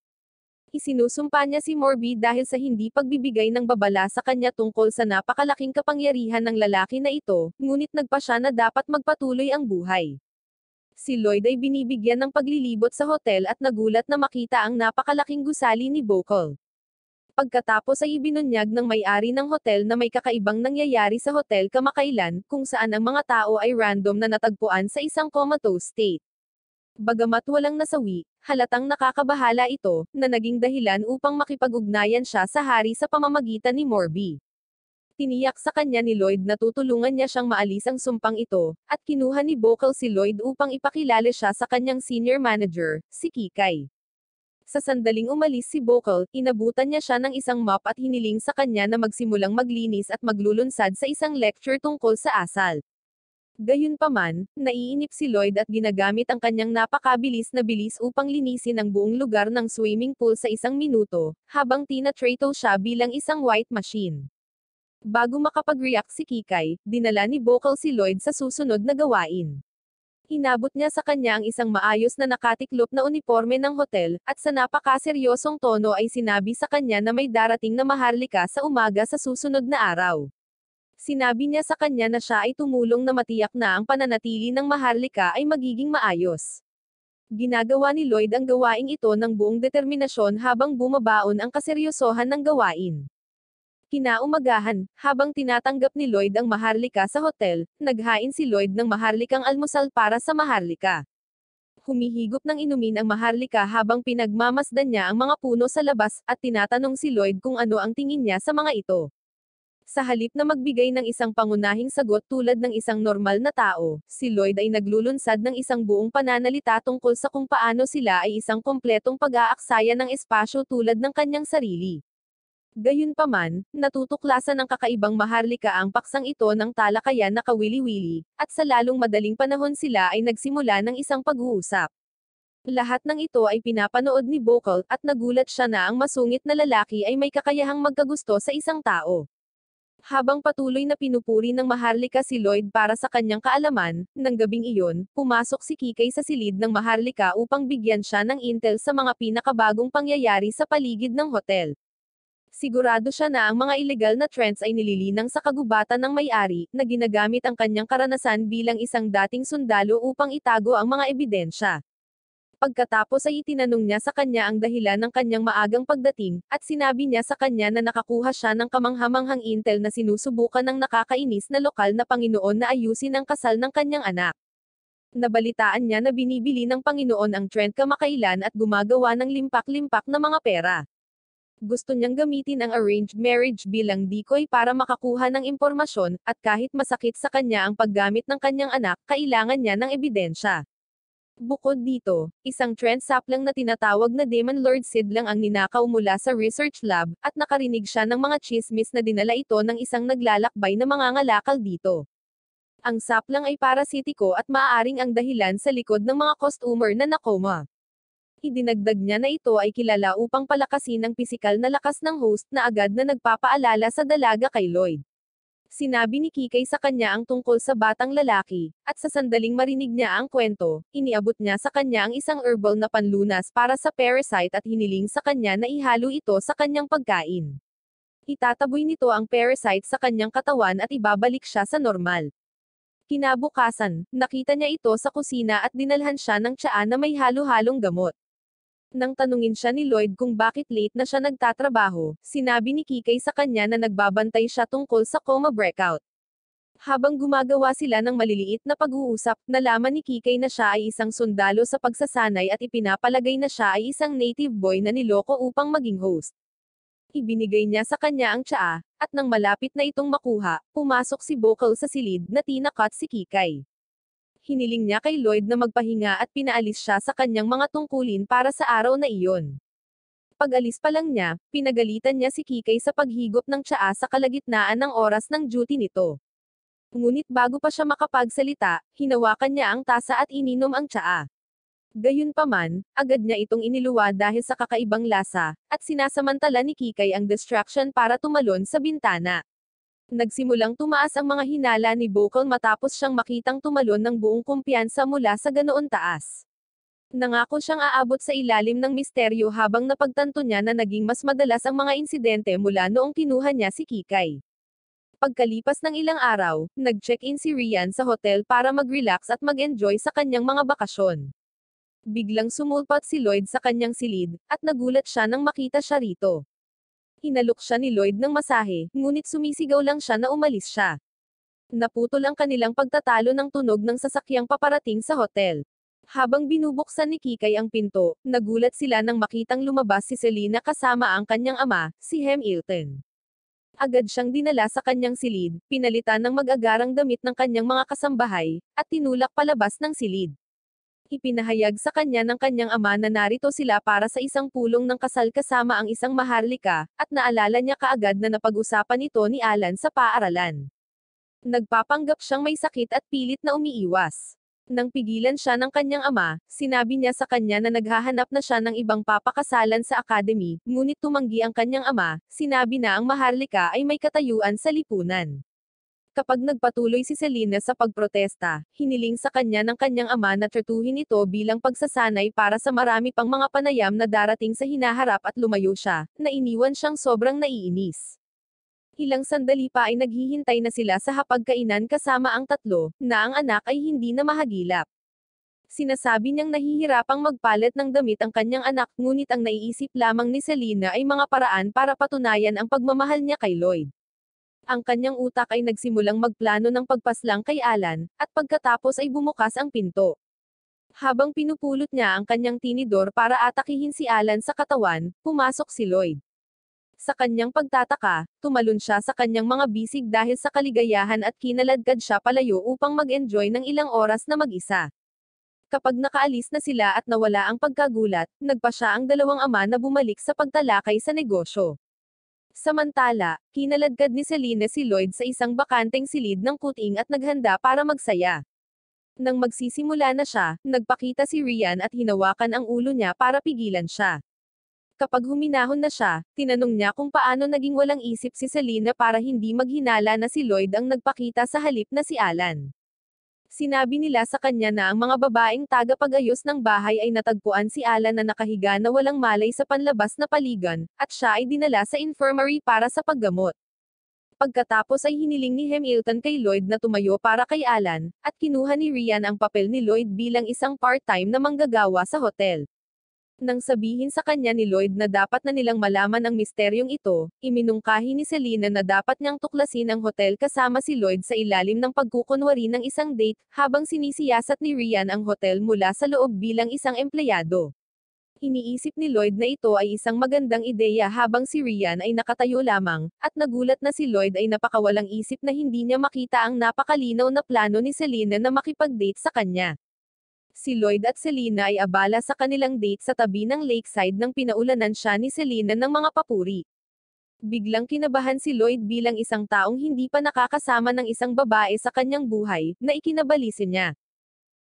Isinusumpa niya si Morby dahil sa hindi pagbibigay ng babala sa kanya tungkol sa napakalaking kapangyarihan ng lalaki na ito, ngunit nagpa siya na dapat magpatuloy ang buhay. Si Lloyd ay binibigyan ng paglilibot sa hotel at nagulat na makita ang napakalaking gusali ni Bokol. Pagkatapos ay ibinunyag ng may-ari ng hotel na may kakaibang nangyayari sa hotel kamakailan, kung saan ang mga tao ay random na natagpuan sa isang comatose state. Bagamat walang nasawi, halatang nakakabahala ito, na naging dahilan upang makipag-ugnayan siya sa hari sa pamamagitan ni Morbi. Tiniyak sa kanya ni Lloyd na tutulungan niya siyang maalis ang sumpang ito, at kinuha ni Bokal si Lloyd upang ipakilala siya sa kanyang senior manager, si Kikay. Sa sandaling umalis si Bokal, inabutan niya siya ng isang map at hiniling sa kanya na magsimulang maglinis at maglulunsad sa isang lecture tungkol sa asal. Gayunpaman, naiinip si Lloyd at ginagamit ang kanyang napakabilis na bilis upang linisin ang buong lugar ng swimming pool sa isang minuto, habang tinatrato siya bilang isang white machine. Bago makapag-react si Kikay, dinala ni Bokal si Lloyd sa susunod na gawain. Inabot niya sa kanya ang isang maayos na nakatiklop na uniforme ng hotel, at sa napakaseryosong tono ay sinabi sa kanya na may darating na maharlika sa umaga sa susunod na araw. Sinabi niya sa kanya na siya ay tumulong na matiyak na ang pananatili ng maharlika ay magiging maayos. Ginagawa ni Lloyd ang gawaing ito ng buong determinasyon habang bumabaon ang kaseryosohan ng gawain. Kinaumagahan, habang tinatanggap ni Lloyd ang maharlika sa hotel, naghain si Lloyd ng maharlikang almusal para sa maharlika. Humihigop ng inumin ang maharlika habang pinagmamasdan niya ang mga puno sa labas at tinatanong si Lloyd kung ano ang tingin niya sa mga ito. Sa halip na magbigay ng isang pangunahing sagot tulad ng isang normal na tao, si Lloyd ay naglulunsad ng isang buong pananalita tungkol sa kung paano sila ay isang kompletong pag-aaksaya ng espasyo tulad ng kanyang sarili. Gayunpaman, natutuklasan ng kakaibang maharlika ang paksang ito ng talakayan na kawili-wili, at sa lalong madaling panahon sila ay nagsimula ng isang pag-uusap. Lahat ng ito ay pinapanood ni Bokal, at nagulat siya na ang masungit na lalaki ay may kakayahang magkagusto sa isang tao. Habang patuloy na pinupuri ng maharlika si Lloyd para sa kanyang kaalaman, ng gabing iyon, pumasok si Kikay sa silid ng maharlika upang bigyan siya ng intel sa mga pinakabagong pangyayari sa paligid ng hotel. Sigurado siya na ang mga ilegal na trends ay nililinang sa kagubatan ng may-ari, na ginagamit ang kanyang karanasan bilang isang dating sundalo upang itago ang mga ebidensya. Pagkatapos ay itinanong niya sa kanya ang dahilan ng kanyang maagang pagdating, at sinabi niya sa kanya na nakakuha siya ng kamanghamanghang intel na sinusubukan ng nakakainis na lokal na Panginoon na ayusin ang kasal ng kanyang anak nabalitaan niya na binibili ng Panginoon ang trend kamakailan at gumagawa ng limpak-limpak na mga pera. Gusto niyang gamitin ang arranged marriage bilang decoy para makakuha ng impormasyon, at kahit masakit sa kanya ang paggamit ng kanyang anak, kailangan niya ng ebidensya. Bukod dito, isang trend saplang na tinatawag na Demon Lord Sid lang ang ninakaw mula sa research lab, at nakarinig siya ng mga chismis na dinala ito ng isang naglalakbay na mangangalakal dito. Ang saplang ay parasitiko at maaaring ang dahilan sa likod ng mga customer na nakoma. Idinagdag niya na ito ay kilala upang palakasin ang pisikal na lakas ng host na agad na nagpapaalala sa dalaga kay Lloyd. Sinabi ni Kikay sa kanya ang tungkol sa batang lalaki, at sa sandaling marinig niya ang kwento, iniabot niya sa kanya ang isang herbal na panlunas para sa parasite at hiniling sa kanya na ihalo ito sa kanyang pagkain. Itataboy nito ang parasite sa kanyang katawan at ibabalik siya sa normal. Kinabukasan, nakita niya ito sa kusina at dinalhan siya ng tsaa na may halo-halong gamot. Nang tanungin siya ni Lloyd kung bakit late na siya nagtatrabaho, sinabi ni Kikay sa kanya na nagbabantay siya tungkol sa coma breakout. Habang gumagawa sila ng maliliit na pag-uusap, nalaman ni Kikay na siya ay isang sundalo sa pagsasanay at ipinapalagay na siya ay isang native boy na niloko upang maging host. Ibinigay niya sa kanya ang tsaa, at nang malapit na itong makuha, pumasok si Bokal sa silid na tinakat si Kikay hiniling niya kay Lloyd na magpahinga at pinaalis siya sa kanyang mga tungkulin para sa araw na iyon. Pag-alis pa lang niya, pinagalitan niya si Kikay sa paghigop ng tsaa sa kalagitnaan ng oras ng duty nito. Ngunit bago pa siya makapagsalita, hinawakan niya ang tasa at ininom ang tsaa. Gayunpaman, agad niya itong iniluwa dahil sa kakaibang lasa, at sinasamantala ni Kikay ang distraction para tumalon sa bintana. Nagsimulang tumaas ang mga hinala ni Bocol matapos siyang makitang tumalon ng buong kumpiyansa mula sa ganoon taas. Nangako siyang aabot sa ilalim ng misteryo habang napagtanto niya na naging mas madalas ang mga insidente mula noong kinuha niya si Kikay. Pagkalipas ng ilang araw, nag-check-in si Rian sa hotel para mag-relax at mag-enjoy sa kanyang mga bakasyon. Biglang sumulpat si Lloyd sa kanyang silid, at nagulat siya nang makita siya rito hinalok siya ni Lloyd ng masahe, ngunit sumisigaw lang siya na umalis siya. Naputol ang kanilang pagtatalo ng tunog ng sasakyang paparating sa hotel. Habang binubuksan ni Kikay ang pinto, nagulat sila nang makitang lumabas si Selena kasama ang kanyang ama, si Hem Ilton. Agad siyang dinala sa kanyang silid, pinalitan ng mag-agarang damit ng kanyang mga kasambahay, at tinulak palabas ng silid ipinahayag sa kanya ng kanyang ama na narito sila para sa isang pulong ng kasal kasama ang isang maharlika, at naalala niya kaagad na napag-usapan ito ni Alan sa paaralan. Nagpapanggap siyang may sakit at pilit na umiiwas. Nang pigilan siya ng kanyang ama, sinabi niya sa kanya na naghahanap na siya ng ibang papakasalan sa academy, ngunit tumanggi ang kanyang ama, sinabi na ang maharlika ay may katayuan sa lipunan. Kapag nagpatuloy si Selena sa pagprotesta, hiniling sa kanya ng kanyang ama na tratuhin ito bilang pagsasanay para sa marami pang mga panayam na darating sa hinaharap at lumayo siya, na iniwan siyang sobrang naiinis. Ilang sandali pa ay naghihintay na sila sa hapagkainan kasama ang tatlo, na ang anak ay hindi na mahagilap. Sinasabi niyang nahihirapang magpalit ng damit ang kanyang anak, ngunit ang naiisip lamang ni Selena ay mga paraan para patunayan ang pagmamahal niya kay Lloyd. Ang kanyang utak ay nagsimulang magplano ng pagpaslang kay Alan, at pagkatapos ay bumukas ang pinto. Habang pinupulot niya ang kanyang tinidor para atakihin si Alan sa katawan, pumasok si Lloyd. Sa kanyang pagtataka, tumalon siya sa kanyang mga bisig dahil sa kaligayahan at kinaladkad siya palayo upang mag-enjoy ng ilang oras na mag-isa. Kapag nakaalis na sila at nawala ang pagkagulat, nagpa siya ang dalawang ama na bumalik sa pagtalakay sa negosyo. Samantala, kinaladkad ni Selena si Lloyd sa isang bakanteng silid ng kuting at naghanda para magsaya. Nang magsisimula na siya, nagpakita si Rian at hinawakan ang ulo niya para pigilan siya. Kapag huminahon na siya, tinanong niya kung paano naging walang isip si Selena para hindi maghinala na si Lloyd ang nagpakita sa halip na si Alan. Sinabi nila sa kanya na ang mga babaeng tagapag-ayos ng bahay ay natagpuan si Alan na nakahiga na walang malay sa panlabas na paligan, at siya ay dinala sa infirmary para sa paggamot. Pagkatapos ay hiniling ni Hamilton kay Lloyd na tumayo para kay Alan, at kinuha ni Rian ang papel ni Lloyd bilang isang part-time na manggagawa sa hotel. Nang sabihin sa kanya ni Lloyd na dapat na nilang malaman ang misteryong ito, iminungkahi ni Selena na dapat niyang tuklasin ang hotel kasama si Lloyd sa ilalim ng pagkukunwari ng isang date, habang sinisiyasat ni Rian ang hotel mula sa loob bilang isang empleyado. Iniisip ni Lloyd na ito ay isang magandang ideya habang si Rian ay nakatayo lamang, at nagulat na si Lloyd ay napakawalang isip na hindi niya makita ang napakalinaw na plano ni Selena na makipag-date sa kanya. Si Lloyd at Selena ay abala sa kanilang date sa tabi ng lakeside nang pinaulanan siya ni Selena ng mga papuri. Biglang kinabahan si Lloyd bilang isang taong hindi pa nakakasama ng isang babae sa kanyang buhay, na ikinabalisin niya.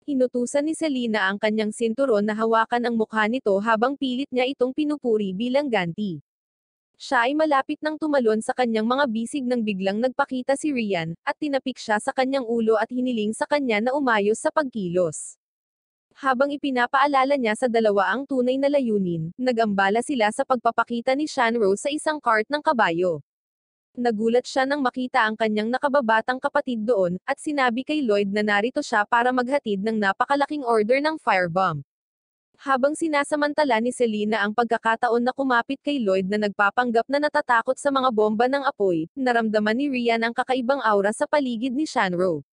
Inutusan ni Selena ang kanyang sinturon na hawakan ang mukha nito habang pilit niya itong pinupuri bilang ganti. Siya ay malapit nang tumalon sa kanyang mga bisig nang biglang nagpakita si Rian, at tinapik siya sa kanyang ulo at hiniling sa kanya na umayos sa pagkilos. Habang ipinapaalala niya sa dalawa ang tunay na layunin, nagambala sila sa pagpapakita ni Shanro sa isang cart ng kabayo. Nagulat siya nang makita ang kanyang nakababatang kapatid doon, at sinabi kay Lloyd na narito siya para maghatid ng napakalaking order ng firebomb. Habang sinasamantala ni Selena ang pagkakataon na kumapit kay Lloyd na nagpapanggap na natatakot sa mga bomba ng apoy, naramdaman ni Rian ang kakaibang aura sa paligid ni Shanro.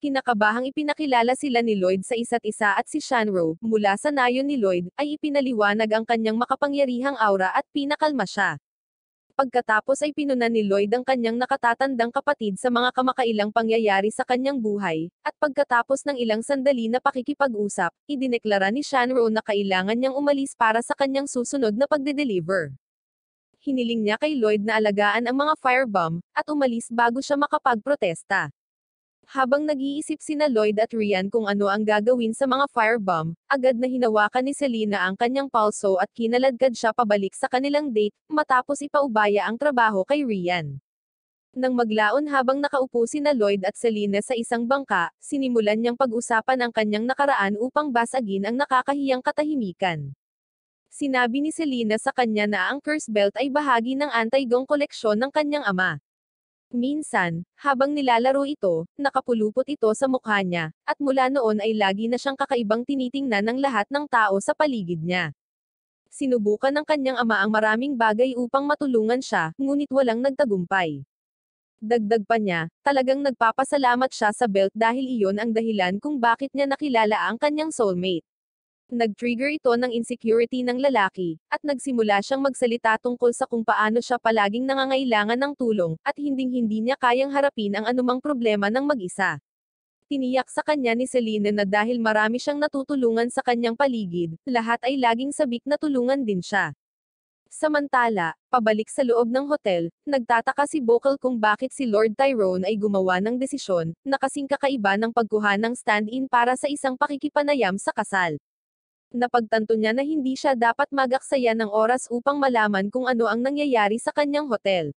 Kinakabahang ipinakilala sila ni Lloyd sa isa't isa at si Shanro, mula sa nayon ni Lloyd, ay ipinaliwanag ang kanyang makapangyarihang aura at pinakalma siya. Pagkatapos ay pinuna ni Lloyd ang kanyang nakatatandang kapatid sa mga kamakailang pangyayari sa kanyang buhay, at pagkatapos ng ilang sandali na pakikipag-usap, idineklara ni Shanro na kailangan niyang umalis para sa kanyang susunod na pagde-deliver. Hiniling niya kay Lloyd na alagaan ang mga firebomb, at umalis bago siya makapagprotesta. Habang nag-iisip sina Lloyd at Rian kung ano ang gagawin sa mga firebomb, agad na hinawakan ni Selena ang kanyang palso at kinaladkad siya pabalik sa kanilang date, matapos ipaubaya ang trabaho kay Rian. Nang maglaon habang nakaupo si na Lloyd at Selena sa isang bangka, sinimulan niyang pag-usapan ang kanyang nakaraan upang basagin ang nakakahiyang katahimikan. Sinabi ni Selena sa kanya na ang curse belt ay bahagi ng anti-gong koleksyon ng kanyang ama. Minsan, habang nilalaro ito, nakapulupot ito sa mukha niya, at mula noon ay lagi na siyang kakaibang tinitingnan ng lahat ng tao sa paligid niya. Sinubukan ng kanyang ama ang maraming bagay upang matulungan siya, ngunit walang nagtagumpay. Dagdag pa niya, talagang nagpapasalamat siya sa belt dahil iyon ang dahilan kung bakit niya nakilala ang kanyang soulmate. Nag-trigger ito ng insecurity ng lalaki, at nagsimula siyang magsalita tungkol sa kung paano siya palaging nangangailangan ng tulong, at hinding-hindi niya kayang harapin ang anumang problema ng mag-isa. Tiniyak sa kanya ni Selena na dahil marami siyang natutulungan sa kanyang paligid, lahat ay laging sabik na tulungan din siya. Samantala, pabalik sa loob ng hotel, nagtataka si Bokal kung bakit si Lord Tyrone ay gumawa ng desisyon na kasing kakaiba ng pagkuha ng stand-in para sa isang pakikipanayam sa kasal. Napagtanto niya na hindi siya dapat magaksaya ng oras upang malaman kung ano ang nangyayari sa kanyang hotel.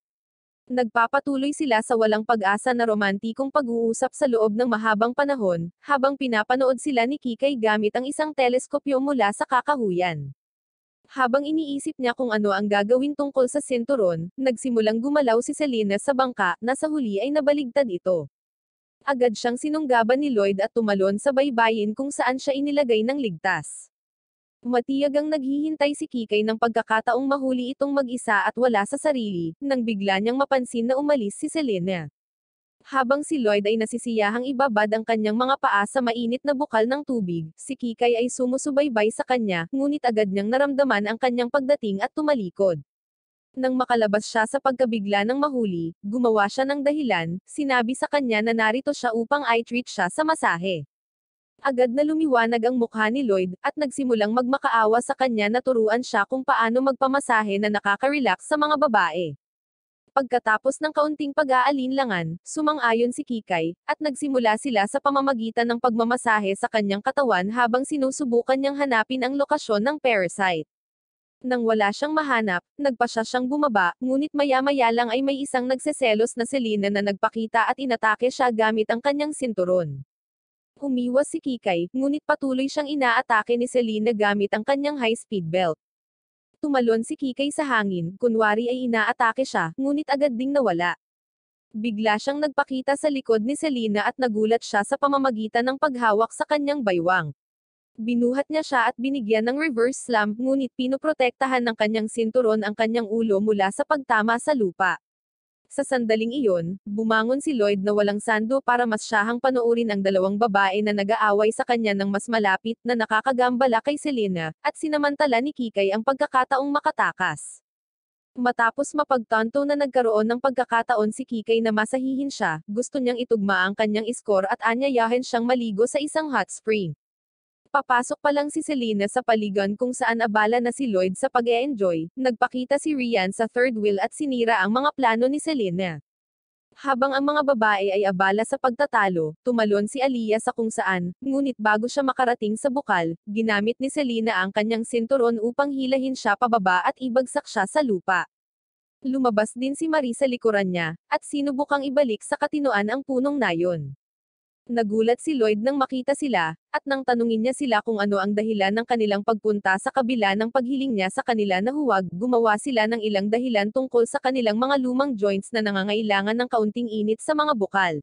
Nagpapatuloy sila sa walang pag-asa na romantikong pag-uusap sa loob ng mahabang panahon, habang pinapanood sila ni Kikay gamit ang isang teleskopyo mula sa kakahuyan. Habang iniisip niya kung ano ang gagawin tungkol sa sinturon, nagsimulang gumalaw si Selena sa bangka, na sa huli ay nabaligtad ito. Agad siyang sinunggaban ni Lloyd at tumalon sa baybayin kung saan siya inilagay ng ligtas. Matiyag ang naghihintay si Kikay ng pagkakataong mahuli itong mag-isa at wala sa sarili, nang bigla niyang mapansin na umalis si Selena. Habang si Lloyd ay nasisiyahang ibabad ang kanyang mga paa sa mainit na bukal ng tubig, si Kikay ay sumusubaybay sa kanya, ngunit agad niyang naramdaman ang kanyang pagdating at tumalikod. Nang makalabas siya sa pagkabigla ng mahuli, gumawa siya ng dahilan, sinabi sa kanya na narito siya upang i-treat siya sa masahe. Agad na lumiwanag ang mukha ni Lloyd, at nagsimulang magmakaawa sa kanya na turuan siya kung paano magpamasahe na nakaka-relax sa mga babae. Pagkatapos ng kaunting pag-aalinlangan, sumang-ayon si Kikay, at nagsimula sila sa pamamagitan ng pagmamasahe sa kanyang katawan habang sinusubukan niyang hanapin ang lokasyon ng parasite. Nang wala siyang mahanap, nagpa siya siyang bumaba, ngunit maya-maya lang ay may isang nagseselos na Selina na nagpakita at inatake siya gamit ang kanyang sinturon. Umiwas si Kikay, ngunit patuloy siyang inaatake ni Selena gamit ang kanyang high-speed belt. Tumalon si Kikay sa hangin, kunwari ay inaatake siya, ngunit agad ding nawala. Bigla siyang nagpakita sa likod ni Selena at nagulat siya sa pamamagitan ng paghawak sa kanyang baywang. Binuhat niya siya at binigyan ng reverse slam, ngunit pinoprotektahan ng kanyang sinturon ang kanyang ulo mula sa pagtama sa lupa. Sa sandaling iyon, bumangon si Lloyd na walang sando para masyahang panoorin ang dalawang babae na nag-aaway sa kanya ng mas malapit na nakakagambala kay Selena, at sinamantala ni Kikay ang pagkakataong makatakas. Matapos mapagtanto na nagkaroon ng pagkakataon si Kikay na masahihin siya, gusto niyang itugma ang kanyang iskor at anyayahin siyang maligo sa isang hot spring. Papasok pa lang si Selena sa paligon kung saan abala na si Lloyd sa pag enjoy nagpakita si Rian sa third wheel at sinira ang mga plano ni Selena. Habang ang mga babae ay abala sa pagtatalo, tumalon si Alia sa kung saan, ngunit bago siya makarating sa bukal, ginamit ni Selena ang kanyang sinturon upang hilahin siya pababa at ibagsak siya sa lupa. Lumabas din si Marie sa likuran niya, at sinubukang ibalik sa katinoan ang punong nayon. Nagulat si Lloyd nang makita sila, at nang tanungin niya sila kung ano ang dahilan ng kanilang pagpunta sa kabila ng paghiling niya sa kanila na huwag, gumawa sila ng ilang dahilan tungkol sa kanilang mga lumang joints na nangangailangan ng kaunting init sa mga bukal.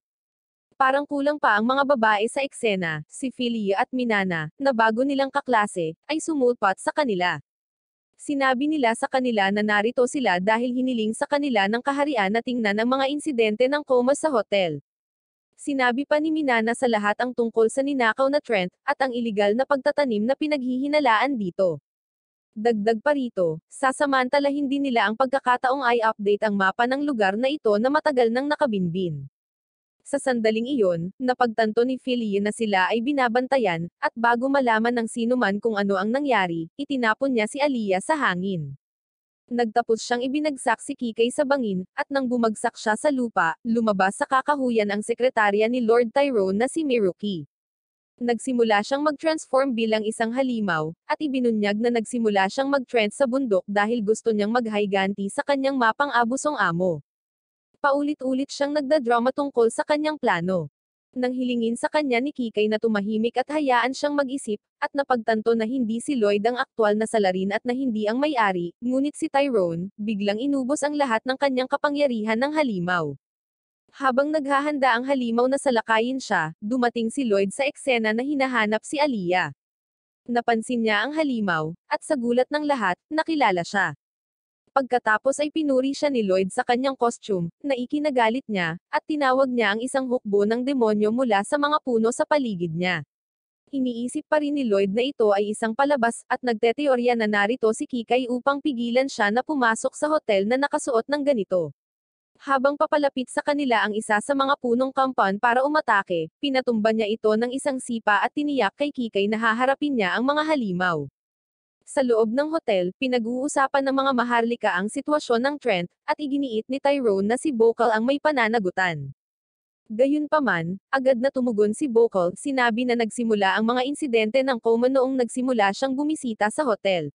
Parang kulang pa ang mga babae sa eksena, si Philia at Minana, na bago nilang kaklase, ay sumulpot sa kanila. Sinabi nila sa kanila na narito sila dahil hiniling sa kanila ng kaharian na tingnan ang mga insidente ng koma sa hotel. Sinabi pa ni Minana sa lahat ang tungkol sa ninakaw na Trent, at ang iligal na pagtatanim na pinaghihinalaan dito. Dagdag pa rito, sasamantala hindi nila ang pagkakataong ay update ang mapa ng lugar na ito na matagal nang nakabinbin. Sa sandaling iyon, napagtanto ni Philia na sila ay binabantayan, at bago malaman ng sino man kung ano ang nangyari, itinapon niya si Aliyah sa hangin. Nagtapos siyang ibinagsak si Kikay sa bangin, at nang bumagsak siya sa lupa, lumabas sa kakahuyan ang sekretarya ni Lord Tyrone na si Miruki. Nagsimula siyang mag-transform bilang isang halimaw, at ibinunyag na nagsimula siyang mag-trend sa bundok dahil gusto niyang maghayganti sa kanyang mapang abusong amo paulit-ulit siyang nagdadrama tungkol sa kanyang plano. Nang hilingin sa kanya ni Kikay na tumahimik at hayaan siyang mag-isip, at napagtanto na hindi si Lloyd ang aktwal na salarin at na hindi ang may-ari, ngunit si Tyrone, biglang inubos ang lahat ng kanyang kapangyarihan ng halimaw. Habang naghahanda ang halimaw na salakayin siya, dumating si Lloyd sa eksena na hinahanap si Aliyah. Napansin niya ang halimaw, at sa gulat ng lahat, nakilala siya. Pagkatapos ay pinuri siya ni Lloyd sa kanyang costume, na ikinagalit niya, at tinawag niya ang isang hukbo ng demonyo mula sa mga puno sa paligid niya. Iniisip pa rin ni Lloyd na ito ay isang palabas, at nagteteorya na narito si Kikay upang pigilan siya na pumasok sa hotel na nakasuot ng ganito. Habang papalapit sa kanila ang isa sa mga punong kampan para umatake, pinatumba niya ito ng isang sipa at tiniyak kay Kikay na haharapin niya ang mga halimaw. Sa loob ng hotel, pinag-uusapan ng mga maharlika ang sitwasyon ng Trent, at iginiit ni Tyrone na si Bokal ang may pananagutan. Gayunpaman, agad na tumugon si Bokal, sinabi na nagsimula ang mga insidente ng coma noong nagsimula siyang bumisita sa hotel.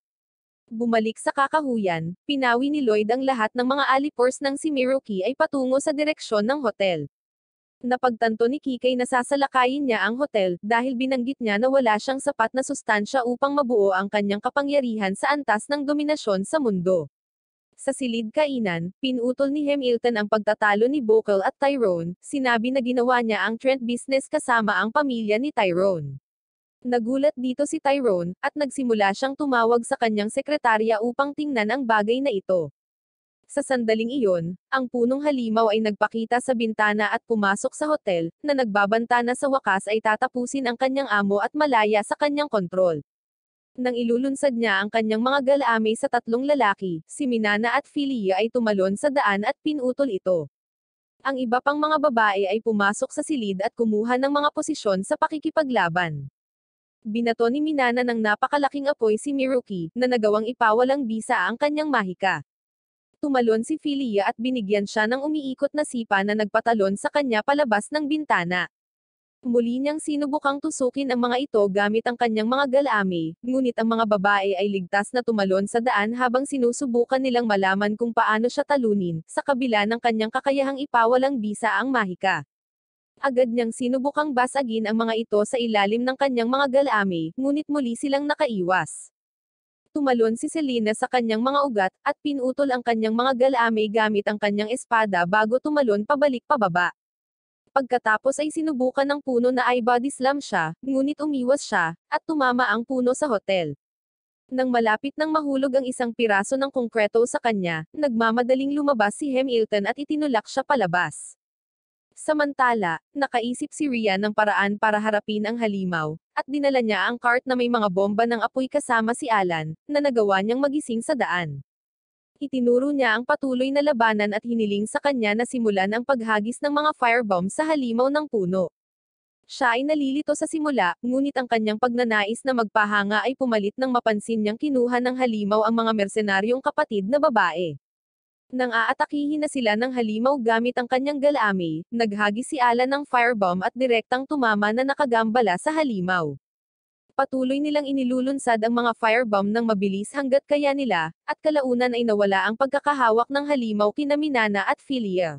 Bumalik sa kakahuyan, pinawi ni Lloyd ang lahat ng mga alipors ng si Miroki ay patungo sa direksyon ng hotel napagtanto ni Kikay na sasalakayin niya ang hotel, dahil binanggit niya na wala siyang sapat na sustansya upang mabuo ang kanyang kapangyarihan sa antas ng dominasyon sa mundo. Sa silid kainan, pinutol ni Hamilton ang pagtatalo ni Bokel at Tyrone, sinabi na ginawa niya ang Trent business kasama ang pamilya ni Tyrone. Nagulat dito si Tyrone, at nagsimula siyang tumawag sa kanyang sekretarya upang tingnan ang bagay na ito. Sa sandaling iyon, ang punong halimaw ay nagpakita sa bintana at pumasok sa hotel, na nagbabanta na sa wakas ay tatapusin ang kanyang amo at malaya sa kanyang kontrol. Nang ilulunsad niya ang kanyang mga galami sa tatlong lalaki, si Minana at Filia ay tumalon sa daan at pinutol ito. Ang iba pang mga babae ay pumasok sa silid at kumuha ng mga posisyon sa pakikipaglaban. Binato ni Minana ng napakalaking apoy si Miruki, na nagawang ipawalang bisa ang kanyang mahika tumalon si Filia at binigyan siya ng umiikot na sipa na nagpatalon sa kanya palabas ng bintana. Muli niyang sinubukang tusukin ang mga ito gamit ang kanyang mga galami, ngunit ang mga babae ay ligtas na tumalon sa daan habang sinusubukan nilang malaman kung paano siya talunin, sa kabila ng kanyang kakayahang ipawalang bisa ang mahika. Agad niyang sinubukang basagin ang mga ito sa ilalim ng kanyang mga galami, ngunit muli silang nakaiwas. Tumalon si Selena sa kanyang mga ugat, at pinutol ang kanyang mga galame gamit ang kanyang espada bago tumalon pabalik pababa. Pagkatapos ay sinubukan ng puno na ay body slam siya, ngunit umiwas siya, at tumama ang puno sa hotel. Nang malapit nang mahulog ang isang piraso ng kongkreto sa kanya, nagmamadaling lumabas si Hem at itinulak siya palabas. Samantala, nakaisip si Ria ng paraan para harapin ang halimaw, at dinala niya ang cart na may mga bomba ng apoy kasama si Alan, na nagawa niyang magising sa daan. Itinuro niya ang patuloy na labanan at hiniling sa kanya na simulan ang paghagis ng mga firebomb sa halimaw ng puno. Siya ay nalilito sa simula, ngunit ang kanyang pagnanais na magpahanga ay pumalit nang mapansin niyang kinuha ng halimaw ang mga mersenaryong kapatid na babae. Nang aatakihin na sila ng halimaw gamit ang kanyang galami, naghagi si Alan ng firebomb at direktang tumama na nakagambala sa halimaw. Patuloy nilang inilulunsad ang mga firebomb ng mabilis hanggat kaya nila, at kalaunan ay nawala ang pagkakahawak ng halimaw kina at filia.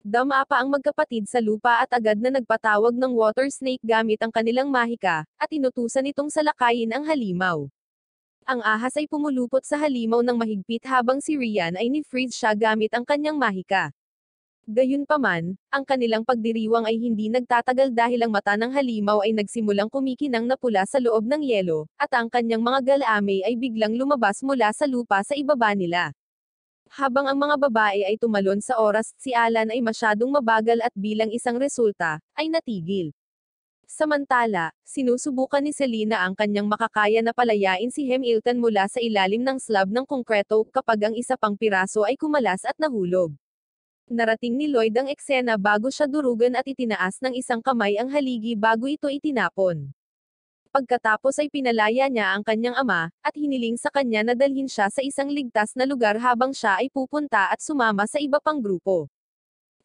Dama pa ang magkapatid sa lupa at agad na nagpatawag ng water snake gamit ang kanilang mahika, at inutusan itong salakayin ang halimaw. Ang ahas ay pumulupot sa halimaw ng mahigpit habang si Rian ay ni-freeze siya gamit ang kanyang mahika. Gayunpaman, ang kanilang pagdiriwang ay hindi nagtatagal dahil ang mata ng halimaw ay nagsimulang kumikinang na pula sa loob ng yelo, at ang kanyang mga galame ay biglang lumabas mula sa lupa sa ibaba nila. Habang ang mga babae ay tumalon sa oras, si Alan ay masyadong mabagal at bilang isang resulta, ay natigil. Samantala, sinusubukan ni Selena ang kanyang makakaya na palayain si Hamilton mula sa ilalim ng slab ng kongkreto kapag ang isa pang piraso ay kumalas at nahulog. Narating ni Lloyd ang eksena bago siya durugan at itinaas ng isang kamay ang haligi bago ito itinapon. Pagkatapos ay pinalaya niya ang kanyang ama, at hiniling sa kanya na dalhin siya sa isang ligtas na lugar habang siya ay pupunta at sumama sa iba pang grupo.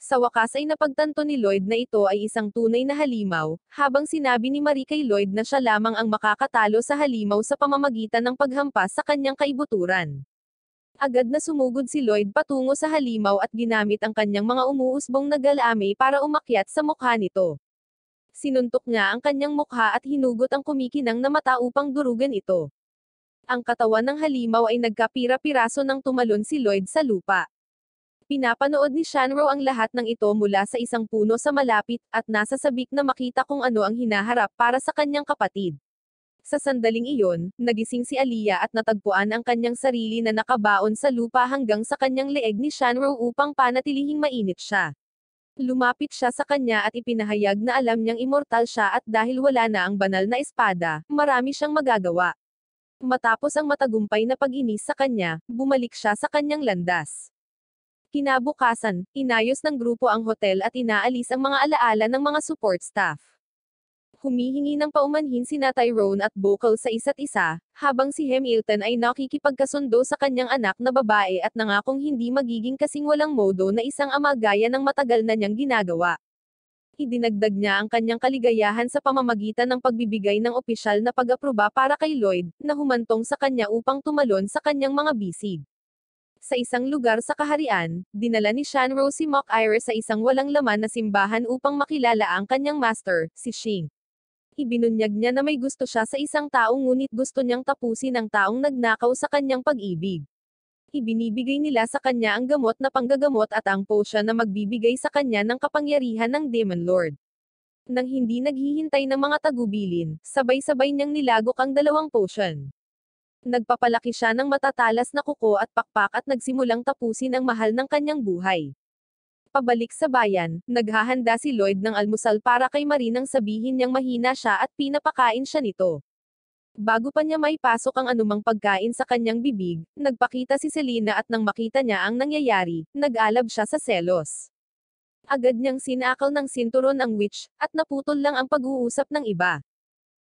Sa wakas ay napagtanto ni Lloyd na ito ay isang tunay na halimaw, habang sinabi ni Marie kay Lloyd na siya lamang ang makakatalo sa halimaw sa pamamagitan ng paghampas sa kanyang kaibuturan. Agad na sumugod si Lloyd patungo sa halimaw at ginamit ang kanyang mga umuusbong na galami para umakyat sa mukha nito. Sinuntok niya ang kanyang mukha at hinugot ang kumikinang na mata upang durugan ito. Ang katawan ng halimaw ay nagkapira-piraso nang tumalon si Lloyd sa lupa. Pinapanood ni Shanro ang lahat ng ito mula sa isang puno sa malapit, at nasa sabik na makita kung ano ang hinaharap para sa kanyang kapatid. Sa sandaling iyon, nagising si Aliyah at natagpuan ang kanyang sarili na nakabaon sa lupa hanggang sa kanyang leeg ni Shanro upang panatilihing mainit siya. Lumapit siya sa kanya at ipinahayag na alam niyang immortal siya at dahil wala na ang banal na espada, marami siyang magagawa. Matapos ang matagumpay na pag-inis sa kanya, bumalik siya sa kanyang landas. Kinabukasan, inayos ng grupo ang hotel at inaalis ang mga alaala ng mga support staff. Humihingi ng paumanhin si Tyrone at Bokal sa isa't isa, habang si Hamilton ay nakikipagkasundo sa kanyang anak na babae at nangakong hindi magiging kasing walang modo na isang ama gaya ng matagal na niyang ginagawa idinagdag niya ang kanyang kaligayahan sa pamamagitan ng pagbibigay ng opisyal na pag-aproba para kay Lloyd, na humantong sa kanya upang tumalon sa kanyang mga bisig. Sa isang lugar sa kaharian, dinala ni Shanro si Mock Iris sa isang walang laman na simbahan upang makilala ang kanyang master, si Shing. Ibinunyag niya na may gusto siya sa isang taong ngunit gusto niyang tapusin ang taong nagnakaw sa kanyang pag-ibig. Ibinibigay nila sa kanya ang gamot na panggagamot at ang potion na magbibigay sa kanya ng kapangyarihan ng Demon Lord. Nang hindi naghihintay ng mga tagubilin, sabay-sabay niyang nilagok ang dalawang potion. Nagpapalaki siya ng matatalas na kuko at pakpak at nagsimulang tapusin ang mahal ng kanyang buhay. Pabalik sa bayan, naghahanda si Lloyd ng almusal para kay Marinang sabihin niyang mahina siya at pinapakain siya nito. Bago pa niya may pasok ang anumang pagkain sa kanyang bibig, nagpakita si Selena at nang makita niya ang nangyayari, nag-alab siya sa selos. Agad niyang sinakal ng sinturon ang witch, at naputol lang ang pag-uusap ng iba.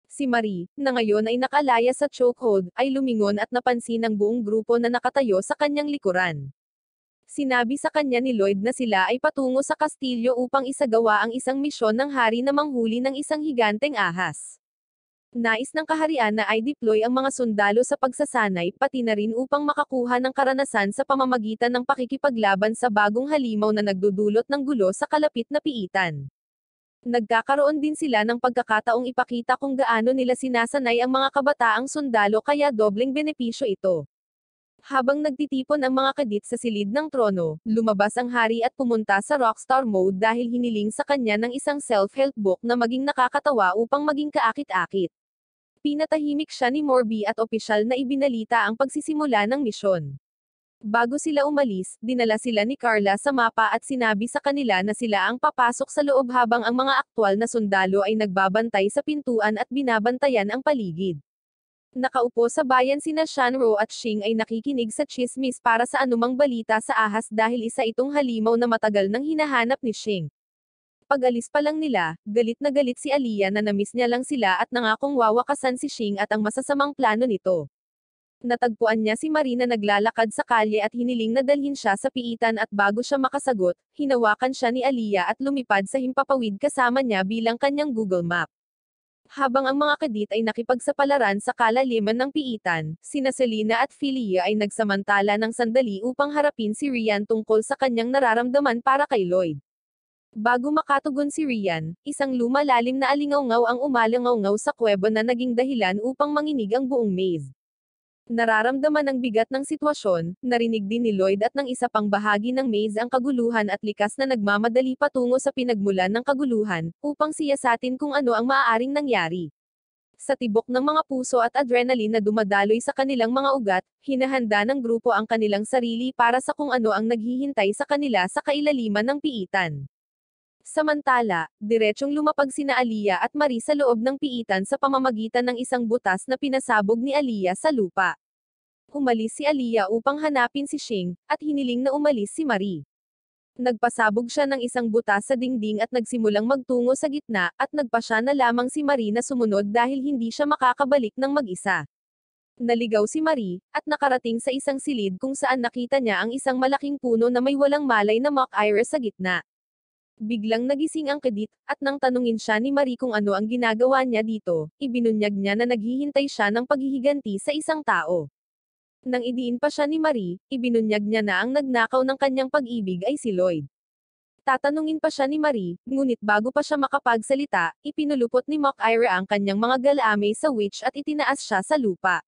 Si Marie, na ngayon ay nakalaya sa chokehold, ay lumingon at napansin ang buong grupo na nakatayo sa kanyang likuran. Sinabi sa kanya ni Lloyd na sila ay patungo sa kastilyo upang isagawa ang isang misyon ng hari na manghuli ng isang higanteng ahas. Nais ng kaharian na ay deploy ang mga sundalo sa pagsasanay pati na rin upang makakuha ng karanasan sa pamamagitan ng pakikipaglaban sa bagong halimaw na nagdudulot ng gulo sa kalapit na piitan. Nagkakaroon din sila ng pagkakataong ipakita kung gaano nila sinasanay ang mga kabataang sundalo kaya dobleng benepisyo ito. Habang nagtitipon ang mga kadit sa silid ng trono, lumabas ang hari at pumunta sa rockstar mode dahil hiniling sa kanya ng isang self-help book na maging nakakatawa upang maging kaakit-akit. Pinatahimik siya ni Morbi at opisyal na ibinalita ang pagsisimula ng misyon. Bago sila umalis, dinala sila ni Carla sa mapa at sinabi sa kanila na sila ang papasok sa loob habang ang mga aktwal na sundalo ay nagbabantay sa pintuan at binabantayan ang paligid. Nakaupo sa bayan sina Shanro at Shing ay nakikinig sa chismis para sa anumang balita sa ahas dahil isa itong halimaw na matagal nang hinahanap ni Shing. alis pa lang nila, galit na galit si Alia na namiss niya lang sila at nangakong wawakasan si Shing at ang masasamang plano nito. Natagpuan niya si Marina naglalakad sa kalye at hiniling na dalhin siya sa piitan at bago siya makasagot, hinawakan siya ni Aliyah at lumipad sa himpapawid kasama niya bilang kanyang Google Map. Habang ang mga kadit ay nakipagsapalaran sa kalaliman ng piitan, sina Selena at Filia ay nagsamantala ng sandali upang harapin si Rian tungkol sa kanyang nararamdaman para kay Lloyd. Bago makatugon si Rian, isang lumalalim na alingaungaw ang umalangaungaw sa kweba na naging dahilan upang manginig ang buong maze. Nararamdaman ang bigat ng sitwasyon, narinig din ni Lloyd at ng isa pang bahagi ng maze ang kaguluhan at likas na nagmamadali patungo sa pinagmulan ng kaguluhan, upang siyasatin kung ano ang maaaring nangyari. Sa tibok ng mga puso at adrenaline na dumadaloy sa kanilang mga ugat, hinahanda ng grupo ang kanilang sarili para sa kung ano ang naghihintay sa kanila sa kailaliman ng piitan. Samantala, diretsyong lumapag sina Aliyah at Marie sa loob ng piitan sa pamamagitan ng isang butas na pinasabog ni Alia sa lupa. Umalis si Alia upang hanapin si Shing, at hiniling na umalis si Marie. Nagpasabog siya ng isang butas sa dingding at nagsimulang magtungo sa gitna, at nagpa siya na lamang si Marie na sumunod dahil hindi siya makakabalik ng mag-isa. Naligaw si Marie, at nakarating sa isang silid kung saan nakita niya ang isang malaking puno na may walang malay na mock iris sa gitna. Biglang nagising ang Kedit, at nang tanungin siya ni Marie kung ano ang ginagawa niya dito, ibinunyag niya na naghihintay siya ng paghihiganti sa isang tao. Nang idiin pa siya ni Marie, ibinunyag niya na ang nagnakaw ng kanyang pag-ibig ay si Lloyd. Tatanungin pa siya ni Marie, ngunit bago pa siya makapagsalita, ipinulupot ni Mock Ira ang kanyang mga galame sa witch at itinaas siya sa lupa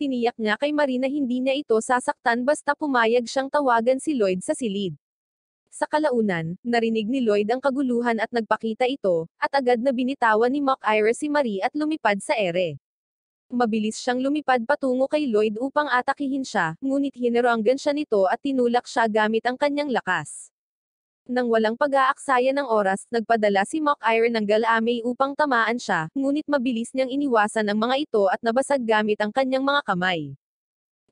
tiniyak niya kay Marina hindi niya ito sasaktan basta pumayag siyang tawagan si Lloyd sa silid. Sa kalaunan, narinig ni Lloyd ang kaguluhan at nagpakita ito, at agad na binitawan ni Mock Ira si Marie at lumipad sa ere. Mabilis siyang lumipad patungo kay Lloyd upang atakihin siya, ngunit hineranggan siya nito at tinulak siya gamit ang kanyang lakas. Nang walang pag-aaksaya ng oras, nagpadala si Mock Iron ng galamay upang tamaan siya, ngunit mabilis niyang iniwasan ang mga ito at nabasag gamit ang kanyang mga kamay.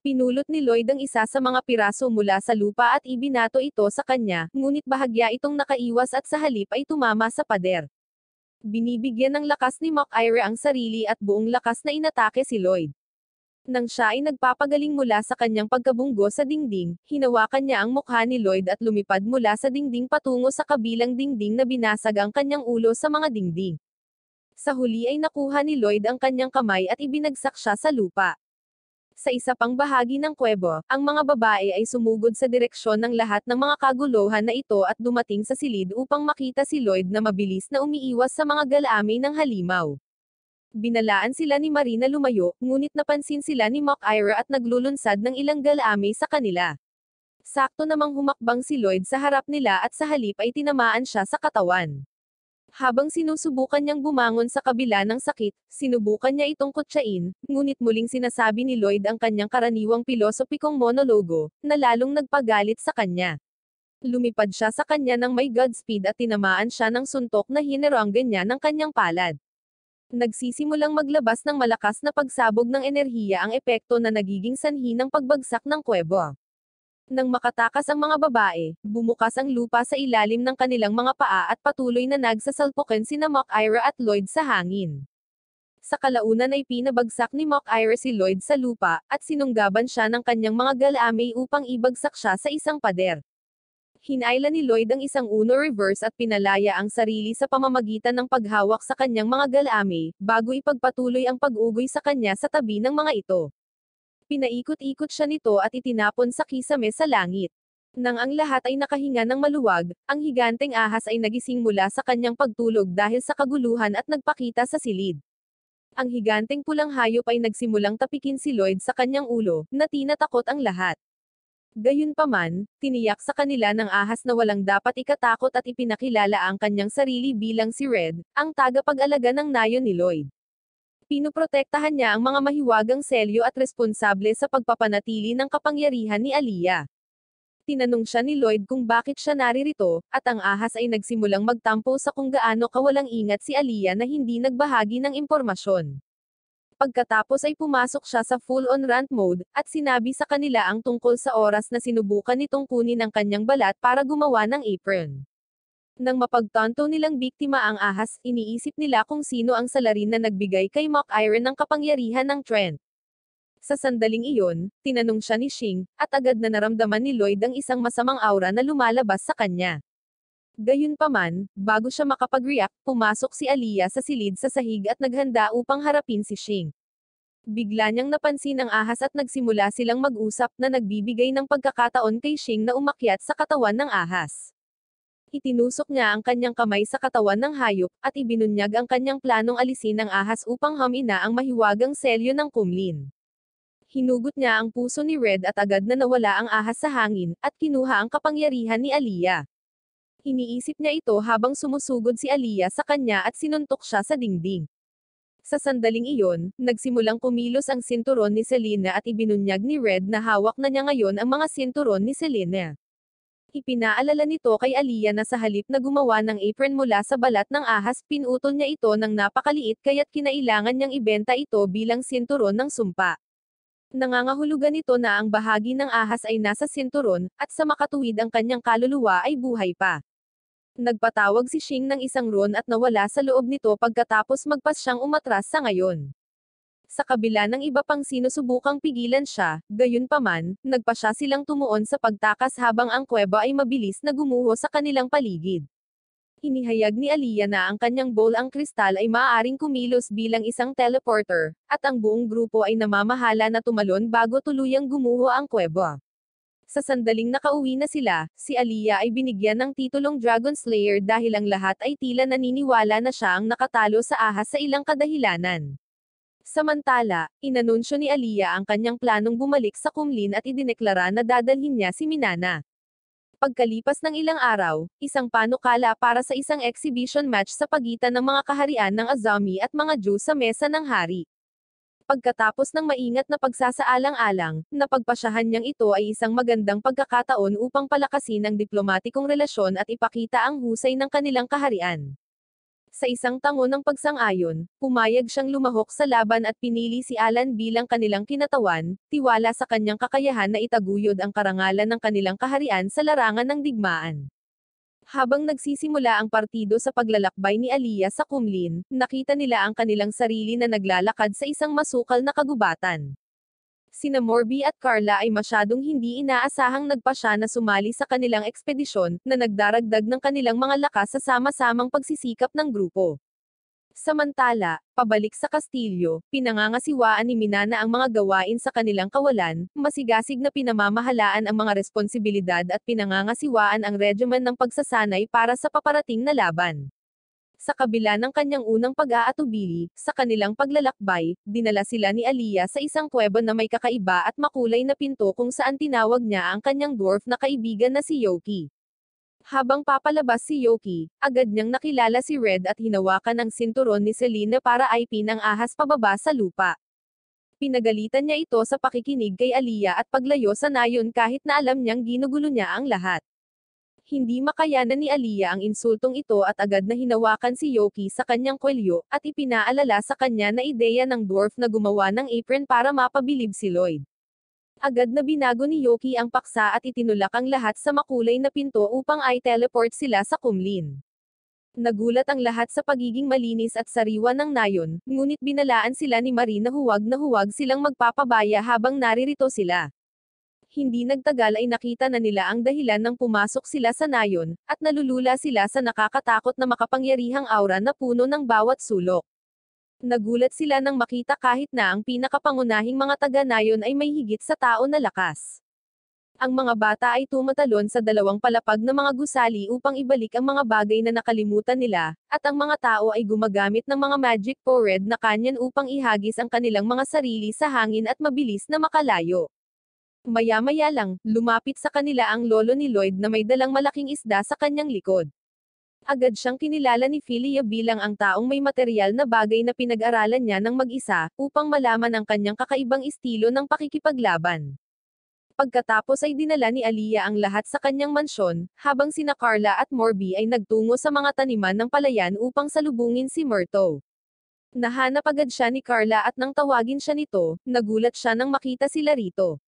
Pinulot ni Lloyd ang isa sa mga piraso mula sa lupa at ibinato ito sa kanya, ngunit bahagya itong nakaiwas at sa halip ay tumama sa pader. Binibigyan ng lakas ni MacIra ang sarili at buong lakas na inatake si Lloyd. Nang siya ay nagpapagaling mula sa kanyang pagkabunggo sa dingding, hinawakan niya ang mukha ni Lloyd at lumipad mula sa dingding patungo sa kabilang dingding na binasag ang kanyang ulo sa mga dingding. Sa huli ay nakuha ni Lloyd ang kanyang kamay at ibinagsak siya sa lupa. Sa isa pang bahagi ng kwebo, ang mga babae ay sumugod sa direksyon ng lahat ng mga kaguluhan na ito at dumating sa silid upang makita si Lloyd na mabilis na umiiwas sa mga galamay ng halimaw. Binalaan sila ni Marina lumayo, ngunit napansin sila ni Mock Ira at naglulunsad ng ilang galamay sa kanila. Sakto namang humakbang si Lloyd sa harap nila at sa halip ay tinamaan siya sa katawan. Habang sinusubukan niyang bumangon sa kabila ng sakit, sinubukan niya itong kutsain, ngunit muling sinasabi ni Lloyd ang kanyang karaniwang pilosopikong monologo, na lalong nagpagalit sa kanya. Lumipad siya sa kanya ng may godspeed at tinamaan siya ng suntok na hineranggan niya ng kanyang palad. Nagsisimulang maglabas ng malakas na pagsabog ng enerhiya ang epekto na nagiging sanhi ng pagbagsak ng kwebo. Nang makatakas ang mga babae, bumukas ang lupa sa ilalim ng kanilang mga paa at patuloy na nagsasalpukan si na Mock Ira at Lloyd sa hangin. Sa kalaunan ay pinabagsak ni Mock Ira si Lloyd sa lupa, at sinunggaban siya ng kanyang mga galame upang ibagsak siya sa isang pader. Hinayla ni Lloyd ang isang uno reverse at pinalaya ang sarili sa pamamagitan ng paghawak sa kanyang mga galame, bago ipagpatuloy ang pag-ugoy sa kanya sa tabi ng mga ito. Pinaikot-ikot siya nito at itinapon sa kisame sa langit. Nang ang lahat ay nakahinga ng maluwag, ang higanteng ahas ay nagising mula sa kanyang pagtulog dahil sa kaguluhan at nagpakita sa silid. Ang higanteng pulang hayop ay nagsimulang tapikin si Lloyd sa kanyang ulo, na tinatakot ang lahat. Gayunpaman, tiniyak sa kanila ng ahas na walang dapat ikatakot at ipinakilala ang kanyang sarili bilang si Red, ang tagapag-alaga ng nayon ni Lloyd. Pinoprotektahan niya ang mga mahiwagang selyo at responsable sa pagpapanatili ng kapangyarihan ni Aliyah. Tinanong siya ni Lloyd kung bakit siya naririto, at ang ahas ay nagsimulang magtampo sa kung gaano kawalang ingat si Aliyah na hindi nagbahagi ng impormasyon. Pagkatapos ay pumasok siya sa full-on rant mode, at sinabi sa kanila ang tungkol sa oras na sinubukan nitong kunin ang kanyang balat para gumawa ng apron. Nang mapagtanto nilang biktima ang ahas, iniisip nila kung sino ang salarin na nagbigay kay Mock Iron ng kapangyarihan ng Trent. Sa sandaling iyon, tinanong siya ni Shing, at agad na naramdaman ni Lloyd ang isang masamang aura na lumalabas sa kanya. Gayunpaman, bago siya makapag-react, pumasok si Aliyah sa silid sa sahig at naghanda upang harapin si Shing. Bigla niyang napansin ang ahas at nagsimula silang mag-usap na nagbibigay ng pagkakataon kay Shing na umakyat sa katawan ng ahas. Itinusok niya ang kanyang kamay sa katawan ng hayop, at ibinunyag ang kanyang planong alisin ang ahas upang hamina ang mahiwagang selyo ng kumlin. Hinugot niya ang puso ni Red at agad na nawala ang ahas sa hangin, at kinuha ang kapangyarihan ni Alia. Iniisip niya ito habang sumusugod si Alia sa kanya at sinuntok siya sa dingding. Sa sandaling iyon, nagsimulang kumilos ang sinturon ni Selina at ibinunyag ni Red na hawak na niya ngayon ang mga sinturon ni Selena. Ipinaalala nito kay Aliyah na sa halip na gumawa ng apron mula sa balat ng ahas, pinutol niya ito ng napakaliit kaya't kinailangan niyang ibenta ito bilang sinturon ng sumpa. Nangangahulugan nito na ang bahagi ng ahas ay nasa sinturon, at sa makatuwid ang kanyang kaluluwa ay buhay pa. Nagpatawag si Shing ng isang ron at nawala sa loob nito pagkatapos magpas siyang umatras sa ngayon. Sa kabila ng iba pang sinusubukang pigilan siya, gayunpaman, nagpa siya silang tumuon sa pagtakas habang ang kuweba ay mabilis na gumuho sa kanilang paligid. Inihayag ni Aliyah na ang kanyang bowl ang kristal ay maaaring kumilos bilang isang teleporter, at ang buong grupo ay namamahala na tumalon bago tuluyang gumuho ang kuweba. Sa sandaling nakauwi na sila, si Aliyah ay binigyan ng titulong Dragon Slayer dahil ang lahat ay tila naniniwala na siya ang nakatalo sa ahas sa ilang kadahilanan. Samantala, inanunsyo ni Alia ang kanyang planong bumalik sa Kumlin at idineklara na dadalhin niya si Minana. Pagkalipas ng ilang araw, isang panukala para sa isang exhibition match sa pagitan ng mga kaharian ng Azami at mga Jew sa mesa ng hari. Pagkatapos ng maingat na pagsasaalang-alang, napagpasyahan niyang ito ay isang magandang pagkakataon upang palakasin ang diplomatikong relasyon at ipakita ang husay ng kanilang kaharian. Sa isang tango ng pagsang-ayon, pumayag siyang lumahok sa laban at pinili si Alan bilang kanilang kinatawan, tiwala sa kanyang kakayahan na itaguyod ang karangalan ng kanilang kaharian sa larangan ng digmaan. Habang nagsisimula ang partido sa paglalakbay ni Alia sa Kumlin, nakita nila ang kanilang sarili na naglalakad sa isang masukal na kagubatan. Sina Morby at Carla ay masyadong hindi inaasahang nagpa siya na sumali sa kanilang ekspedisyon, na nagdaragdag ng kanilang mga lakas sa sama-samang pagsisikap ng grupo. Samantala, pabalik sa Kastilyo, pinangangasiwaan ni Minana ang mga gawain sa kanilang kawalan, masigasig na pinamamahalaan ang mga responsibilidad at pinangangasiwaan ang regimen ng pagsasanay para sa paparating na laban. Sa kabila ng kanyang unang pag-aatubili, sa kanilang paglalakbay, dinala sila ni Aliyah sa isang kuweba na may kakaiba at makulay na pinto kung saan tinawag niya ang kanyang dwarf na kaibigan na si Yoki. Habang papalabas si Yoki, agad niyang nakilala si Red at hinawakan ang sinturon ni Selina para ay pinang ahas pababa sa lupa. Pinagalitan niya ito sa pakikinig kay Aliyah at paglayo sa nayon kahit na alam niyang ginugulo niya ang lahat hindi makayanan ni Alia ang insultong ito at agad na hinawakan si Yoki sa kanyang kwelyo, at ipinaalala sa kanya na ideya ng dwarf na gumawa ng apron para mapabilib si Lloyd. Agad na binago ni Yoki ang paksa at itinulak ang lahat sa makulay na pinto upang ay teleport sila sa Kumlin. Nagulat ang lahat sa pagiging malinis at sariwa ng nayon, ngunit binalaan sila ni Marina huwag na huwag silang magpapabaya habang naririto sila hindi nagtagal ay nakita na nila ang dahilan ng pumasok sila sa nayon, at nalulula sila sa nakakatakot na makapangyarihang aura na puno ng bawat sulok. Nagulat sila nang makita kahit na ang pinakapangunahing mga taga-nayon ay may higit sa tao na lakas. Ang mga bata ay tumatalon sa dalawang palapag na mga gusali upang ibalik ang mga bagay na nakalimutan nila, at ang mga tao ay gumagamit ng mga magic powered na kanyan upang ihagis ang kanilang mga sarili sa hangin at mabilis na makalayo. Maya-maya lang, lumapit sa kanila ang lolo ni Lloyd na may dalang malaking isda sa kanyang likod. Agad siyang kinilala ni Philia bilang ang taong may material na bagay na pinag-aralan niya ng mag-isa, upang malaman ang kanyang kakaibang estilo ng pakikipaglaban. Pagkatapos ay dinala ni Alia ang lahat sa kanyang mansyon, habang sina Carla at Morby ay nagtungo sa mga taniman ng palayan upang salubungin si Murto. Nahanap agad siya ni Carla at nang tawagin siya nito, nagulat siya nang makita sila rito.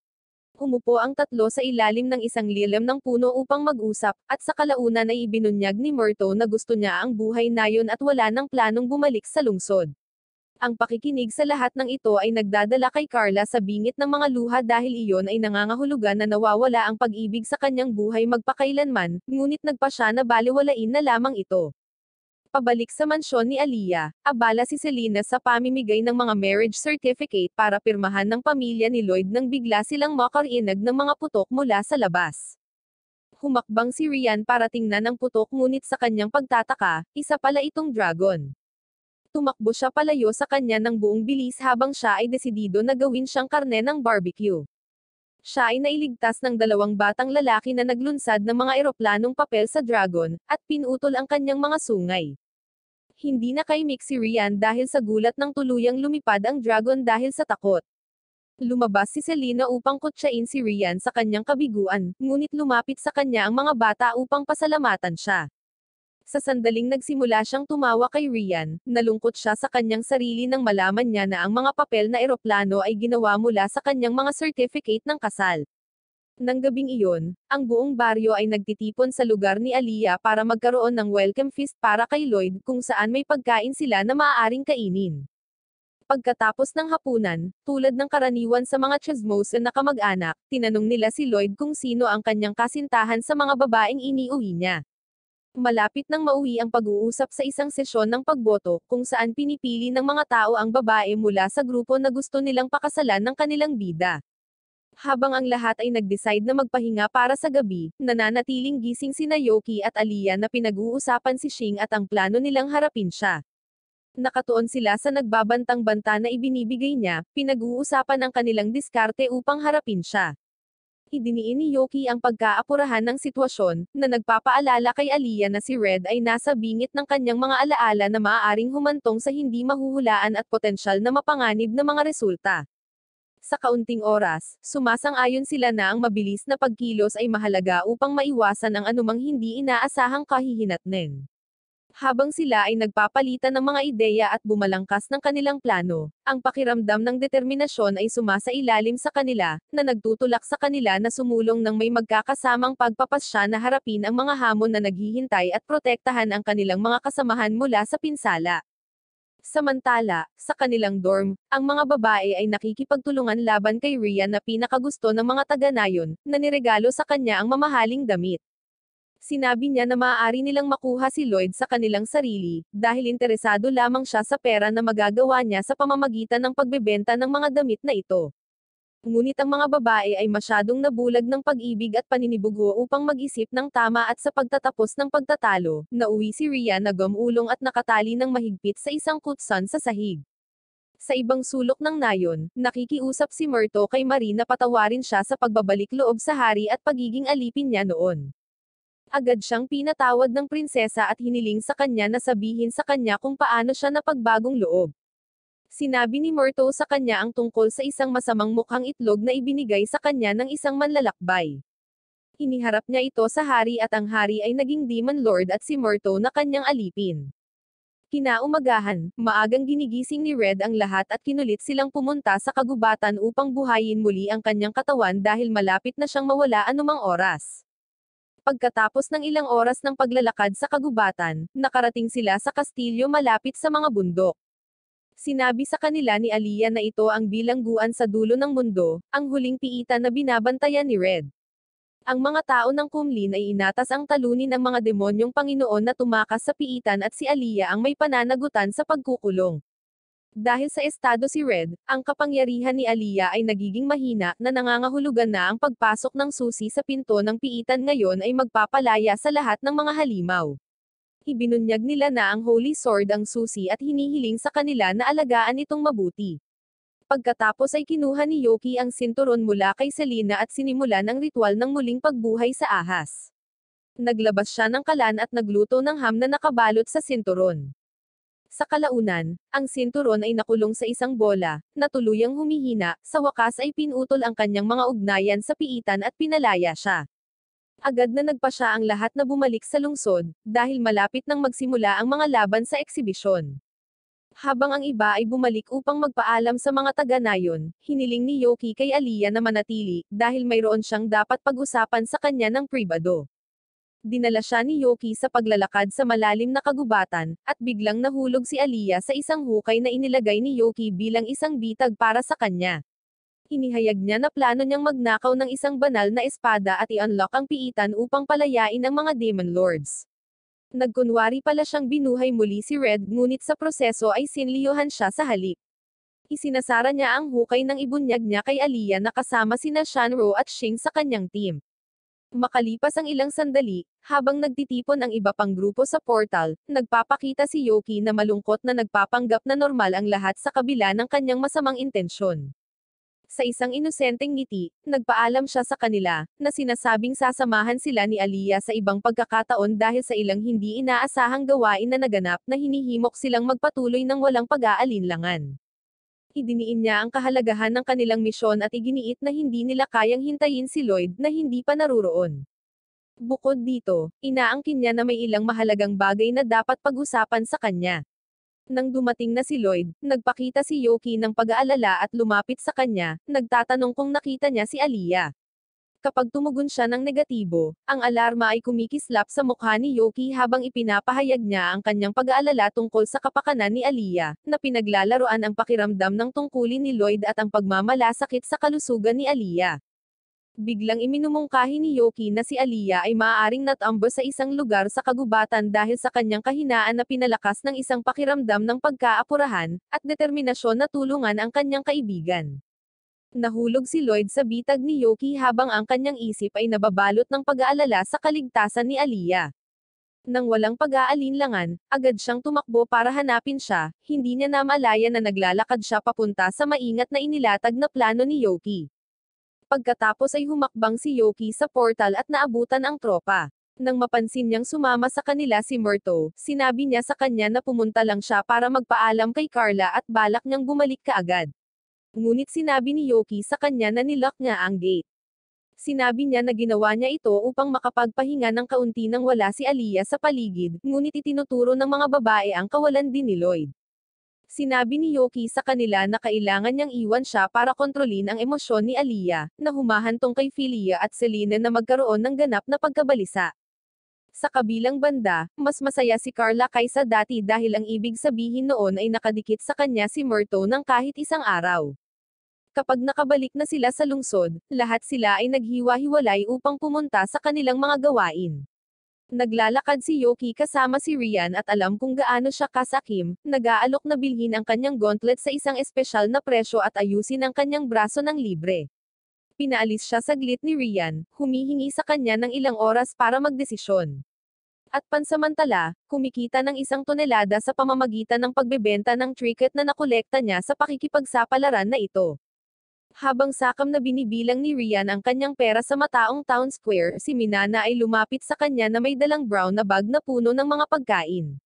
Humupo ang tatlo sa ilalim ng isang lilim ng puno upang mag-usap, at sa kalaunan ay ibinunyag ni Murto na gusto niya ang buhay na yun at wala ng planong bumalik sa lungsod. Ang pakikinig sa lahat ng ito ay nagdadala kay Carla sa bingit ng mga luha dahil iyon ay nangangahulugan na nawawala ang pag-ibig sa kanyang buhay magpakailanman, ngunit nagpa siya na baliwalain na lamang ito. Pabalik sa mansyon ni Aliyah, abala si Selena sa pamimigay ng mga marriage certificate para pirmahan ng pamilya ni Lloyd nang bigla silang makarinag ng mga putok mula sa labas. Humakbang si Rian para tingnan ang putok ngunit sa kanyang pagtataka, isa pala itong dragon. Tumakbo siya palayo sa kanya ng buong bilis habang siya ay desidido na gawin siyang karne ng barbecue. Siya ay nailigtas ng dalawang batang lalaki na naglunsad ng mga eroplanong papel sa Dragon, at pinutol ang kanyang mga sungay. Hindi na kay Mick si Rian dahil sa gulat ng tuluyang lumipad ang Dragon dahil sa takot. Lumabas si Selena upang kutsain si Rian sa kanyang kabiguan, ngunit lumapit sa kanya ang mga bata upang pasalamatan siya. Sa sandaling nagsimula siyang tumawa kay Rian, nalungkot siya sa kanyang sarili nang malaman niya na ang mga papel na eroplano ay ginawa mula sa kanyang mga certificate ng kasal. Nang gabing iyon, ang buong baryo ay nagtitipon sa lugar ni Aliyah para magkaroon ng welcome feast para kay Lloyd kung saan may pagkain sila na maaaring kainin. Pagkatapos ng hapunan, tulad ng karaniwan sa mga chismos na kamag-anak, tinanong nila si Lloyd kung sino ang kanyang kasintahan sa mga babaeng iniuwi niya. Malapit nang mauwi ang pag-uusap sa isang sesyon ng pagboto, kung saan pinipili ng mga tao ang babae mula sa grupo na gusto nilang pakasalan ng kanilang bida. Habang ang lahat ay nag-decide na magpahinga para sa gabi, nananatiling gising si Naoki at Aliyah na pinag-uusapan si Shing at ang plano nilang harapin siya. Nakatuon sila sa nagbabantang banta na ibinibigay niya, pinag-uusapan ang kanilang diskarte upang harapin siya. Idiniin ni Yoki ang pagkaapurahan ng sitwasyon, na nagpapaalala kay Aliyah na si Red ay nasa bingit ng kanyang mga alaala na maaaring humantong sa hindi mahuhulaan at potensyal na mapanganib na mga resulta. Sa kaunting oras, sumasang-ayon sila na ang mabilis na pagkilos ay mahalaga upang maiwasan ang anumang hindi inaasahang kahihinatnen. Habang sila ay nagpapalitan ng mga ideya at bumalangkas ng kanilang plano, ang pakiramdam ng determinasyon ay sumasa ilalim sa kanila, na nagtutulak sa kanila na sumulong ng may magkakasamang pagpapasya na harapin ang mga hamon na naghihintay at protektahan ang kanilang mga kasamahan mula sa pinsala. Samantala, sa kanilang dorm, ang mga babae ay nakikipagtulungan laban kay Rian na pinakagusto ng mga taga-nayon, na niregalo sa kanya ang mamahaling damit. Sinabi niya na maaari nilang makuha si Lloyd sa kanilang sarili, dahil interesado lamang siya sa pera na magagawa niya sa pamamagitan ng pagbebenta ng mga damit na ito. Ngunit ang mga babae ay masyadong nabulag ng pag-ibig at paninibugo upang mag-isip ng tama at sa pagtatapos ng pagtatalo, nauwi si Ria na gumulong at nakatali ng mahigpit sa isang kutsan sa sahig. Sa ibang sulok ng nayon, nakikiusap si Murto kay Marina patawarin siya sa pagbabalik loob sa hari at pagiging alipin niya noon agad siyang pinatawad ng prinsesa at hiniling sa kanya na sabihin sa kanya kung paano siya napagbagong loob. Sinabi ni Morto sa kanya ang tungkol sa isang masamang mukhang itlog na ibinigay sa kanya ng isang manlalakbay. Iniharap niya ito sa hari at ang hari ay naging demon lord at si Morto na kanyang alipin. Kinaumagahan, maagang ginigising ni Red ang lahat at kinulit silang pumunta sa kagubatan upang buhayin muli ang kanyang katawan dahil malapit na siyang mawala anumang oras. Pagkatapos ng ilang oras ng paglalakad sa kagubatan, nakarating sila sa kastilyo malapit sa mga bundok. Sinabi sa kanila ni Aliyah na ito ang bilangguan sa dulo ng mundo, ang huling piitan na binabantayan ni Red. Ang mga tao ng Kumlin ay inatas ang talunin ang mga demonyong Panginoon na tumakas sa piitan at si Aliyah ang may pananagutan sa pagkukulong. Dahil sa estado si Red, ang kapangyarihan ni Aliyah ay nagiging mahina na nangangahulugan na ang pagpasok ng susi sa pinto ng piitan ngayon ay magpapalaya sa lahat ng mga halimaw. Ibinunyag nila na ang Holy Sword ang susi at hinihiling sa kanila na alagaan itong mabuti. Pagkatapos ay kinuha ni Yoki ang sinturon mula kay Selina at sinimulan ang ritual ng muling pagbuhay sa ahas. Naglabas siya ng kalan at nagluto ng ham na nakabalot sa sinturon. Sa kalaunan, ang sinturon ay nakulong sa isang bola, na tuluyang humihina, sa wakas ay pinutol ang kanyang mga ugnayan sa piitan at pinalaya siya. Agad na nagpa siya ang lahat na bumalik sa lungsod, dahil malapit nang magsimula ang mga laban sa eksibisyon. Habang ang iba ay bumalik upang magpaalam sa mga taga nayon, hiniling ni Yoki kay Aliyah na manatili, dahil mayroon siyang dapat pag-usapan sa kanya ng pribado. Dinala siya ni Yoki sa paglalakad sa malalim na kagubatan, at biglang nahulog si Aliyah sa isang hukay na inilagay ni Yoki bilang isang bitag para sa kanya. Inihayag niya na plano niyang magnakaw ng isang banal na espada at i-unlock ang piitan upang palayain ang mga Demon Lords. Nagkunwari pala siyang binuhay muli si Red ngunit sa proseso ay sinliyuhan siya sa halip. Isinasara niya ang hukay ng ibunyag niya kay Aliyah na kasama sina Shanro at Shing sa kanyang team. Makalipas ang ilang sandali, habang nagtitipon ang iba pang grupo sa portal, nagpapakita si Yoki na malungkot na nagpapanggap na normal ang lahat sa kabila ng kanyang masamang intensyon. Sa isang inosenteng ngiti, nagpaalam siya sa kanila, na sinasabing sasamahan sila ni Aliyah sa ibang pagkakataon dahil sa ilang hindi inaasahang gawain na naganap na hinihimok silang magpatuloy ng walang pag-aalinlangan idiniin niya ang kahalagahan ng kanilang misyon at iginiit na hindi nila kayang hintayin si Lloyd na hindi pa naruroon. Bukod dito, inaangkin niya na may ilang mahalagang bagay na dapat pag-usapan sa kanya. Nang dumating na si Lloyd, nagpakita si Yoki ng pag-aalala at lumapit sa kanya, nagtatanong kung nakita niya si Aliyah. Kapag tumugon siya ng negatibo, ang alarma ay kumikislap sa mukha ni Yoki habang ipinapahayag niya ang kanyang pag-aalala tungkol sa kapakanan ni Alia, na pinaglalaroan ang pakiramdam ng tungkulin ni Lloyd at ang pagmamalasakit sa kalusugan ni Alia. Biglang iminumungkahi ni Yoki na si Alia ay maaaring natambo sa isang lugar sa kagubatan dahil sa kanyang kahinaan na pinalakas ng isang pakiramdam ng pagkaapurahan, at determinasyon na tulungan ang kanyang kaibigan. Nahulog si Lloyd sa bitag ni Yoki habang ang kanyang isip ay nababalot ng pag-aalala sa kaligtasan ni Aliyah. Nang walang pag-aalinlangan, agad siyang tumakbo para hanapin siya, hindi niya namalaya na naglalakad siya papunta sa maingat na inilatag na plano ni Yoki. Pagkatapos ay humakbang si Yoki sa portal at naabutan ang tropa. Nang mapansin niyang sumama sa kanila si Murto, sinabi niya sa kanya na pumunta lang siya para magpaalam kay Carla at balak niyang bumalik kaagad. Ngunit sinabi ni Yoki sa kanya na nilock nga ang gate. Sinabi niya na ginawa niya ito upang makapagpahinga ng kaunti nang wala si Aliyah sa paligid, ngunit itinuturo ng mga babae ang kawalan din ni Lloyd. Sinabi ni Yoki sa kanila na kailangan niyang iwan siya para kontrolin ang emosyon ni Aliyah, na humahantong kay Filia at Selena na magkaroon ng ganap na pagkabalisa. Sa kabilang banda, mas masaya si Carla kaysa dati dahil ang ibig sabihin noon ay nakadikit sa kanya si Murto ng kahit isang araw. Kapag nakabalik na sila sa lungsod, lahat sila ay naghiwa-hiwalay upang pumunta sa kanilang mga gawain. Naglalakad si Yoki kasama si Rian at alam kung gaano siya kasakim, nag-aalok na bilhin ang kanyang gauntlet sa isang espesyal na presyo at ayusin ang kanyang braso ng libre. Pinaalis siya saglit ni Rian, humihingi sa kanya ng ilang oras para magdesisyon. At pansamantala, kumikita ng isang tonelada sa pamamagitan ng pagbebenta ng trinket na nakolekta niya sa pakikipagsapalaran na ito. Habang sakam na binibilang ni Rian ang kanyang pera sa mataong town square, si Minana ay lumapit sa kanya na may dalang brown na bag na puno ng mga pagkain.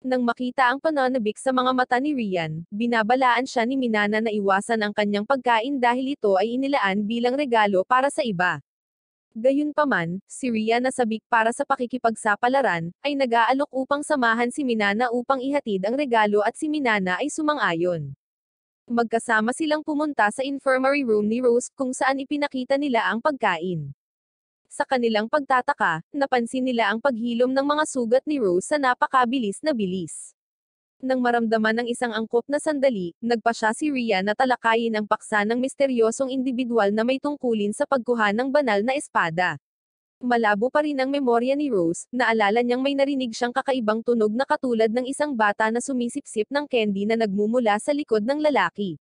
Nang makita ang pananabik sa mga mata ni Rian, binabalaan siya ni Minana na iwasan ang kanyang pagkain dahil ito ay inilaan bilang regalo para sa iba. Gayunpaman, si Rian na sabik para sa pakikipagsapalaran, ay nag-aalok upang samahan si Minana upang ihatid ang regalo at si Minana ay sumang-ayon magkasama silang pumunta sa infirmary room ni Rose kung saan ipinakita nila ang pagkain. Sa kanilang pagtataka, napansin nila ang paghilom ng mga sugat ni Rose sa napakabilis na bilis. Nang maramdaman ng isang angkop na sandali, nagpa siya si Rhea na talakayin ang paksa ng misteryosong individual na may tungkulin sa pagkuha ng banal na espada. Malabo pa rin ang memorya ni Rose, naalala niyang may narinig siyang kakaibang tunog na katulad ng isang bata na sumisipsip ng candy na nagmumula sa likod ng lalaki.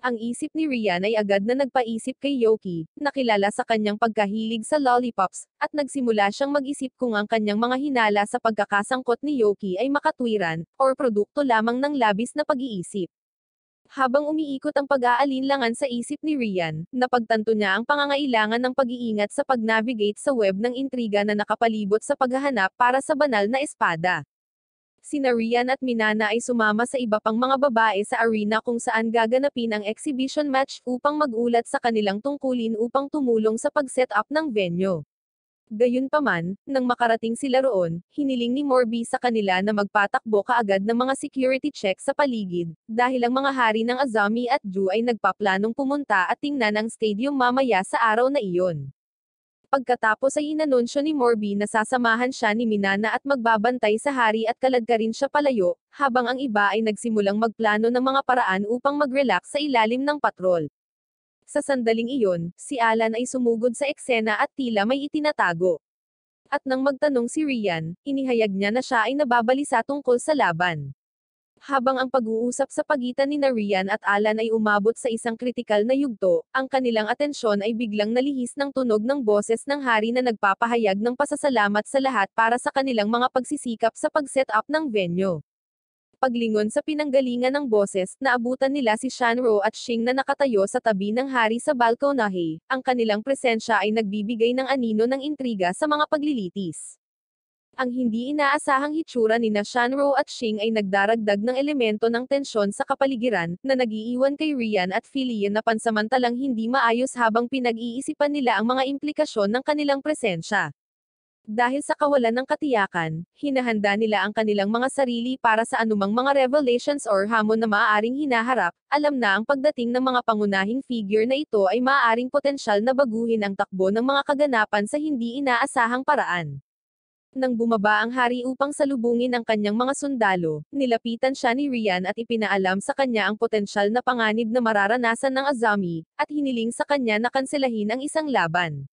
Ang isip ni Rian ay agad na nagpaisip kay Yoki, nakilala sa kanyang pagkahilig sa lollipops, at nagsimula siyang mag-isip kung ang kanyang mga hinala sa pagkakasangkot ni Yoki ay makatwiran, or produkto lamang ng labis na pag-iisip. Habang umiikot ang pag-aalinlangan sa isip ni Rian, napagtanto niya ang pangangailangan ng pag-iingat sa pag-navigate sa web ng intriga na nakapalibot sa paghahanap para sa banal na espada. Sina Rian at Minana ay sumama sa iba pang mga babae sa arena kung saan gaganapin ang exhibition match upang magulat sa kanilang tungkulin upang tumulong sa pag-set up ng venue. Gayunpaman, nang makarating sila roon, hiniling ni Morby sa kanila na magpatakbo kaagad ng mga security check sa paligid, dahil ang mga hari ng Azami at Ju ay nagpaplanong pumunta at tingnan ang stadium mamaya sa araw na iyon. Pagkatapos ay inanunsyo ni Morby na sasamahan siya ni Minana at magbabantay sa hari at kaladkarin siya palayo, habang ang iba ay nagsimulang magplano ng mga paraan upang mag-relax sa ilalim ng patrol. Sa sandaling iyon, si Alan ay sumugod sa eksena at tila may itinatago. At nang magtanong si Rian, inihayag niya na siya ay nababalisa tungkol sa laban. Habang ang pag-uusap sa pagitan ni Narian at Alan ay umabot sa isang kritikal na yugto, ang kanilang atensyon ay biglang nalihis ng tunog ng boses ng hari na nagpapahayag ng pasasalamat sa lahat para sa kanilang mga pagsisikap sa pag-set up ng venue. Paglingon sa pinanggalingan ng boses, naabutan nila si Shanro at Shing na nakatayo sa tabi ng hari sa balkonahe. Ang kanilang presensya ay nagbibigay ng anino ng intriga sa mga paglilitis. Ang hindi inaasahang hitsura ni na Shanro at Shing ay nagdaragdag ng elemento ng tensyon sa kapaligiran, na nagiiwan kay Rian at Filian na pansamantalang hindi maayos habang pinag-iisipan nila ang mga implikasyon ng kanilang presensya. Dahil sa kawalan ng katiyakan, hinahanda nila ang kanilang mga sarili para sa anumang mga revelations or hamon na maaaring hinaharap, alam na ang pagdating ng mga pangunahing figure na ito ay maaaring potensyal na baguhin ang takbo ng mga kaganapan sa hindi inaasahang paraan. Nang bumaba ang hari upang salubungin ang kanyang mga sundalo, nilapitan siya ni Rian at ipinaalam sa kanya ang potensyal na panganib na mararanasan ng Azami, at hiniling sa kanya na kanselahin ang isang laban.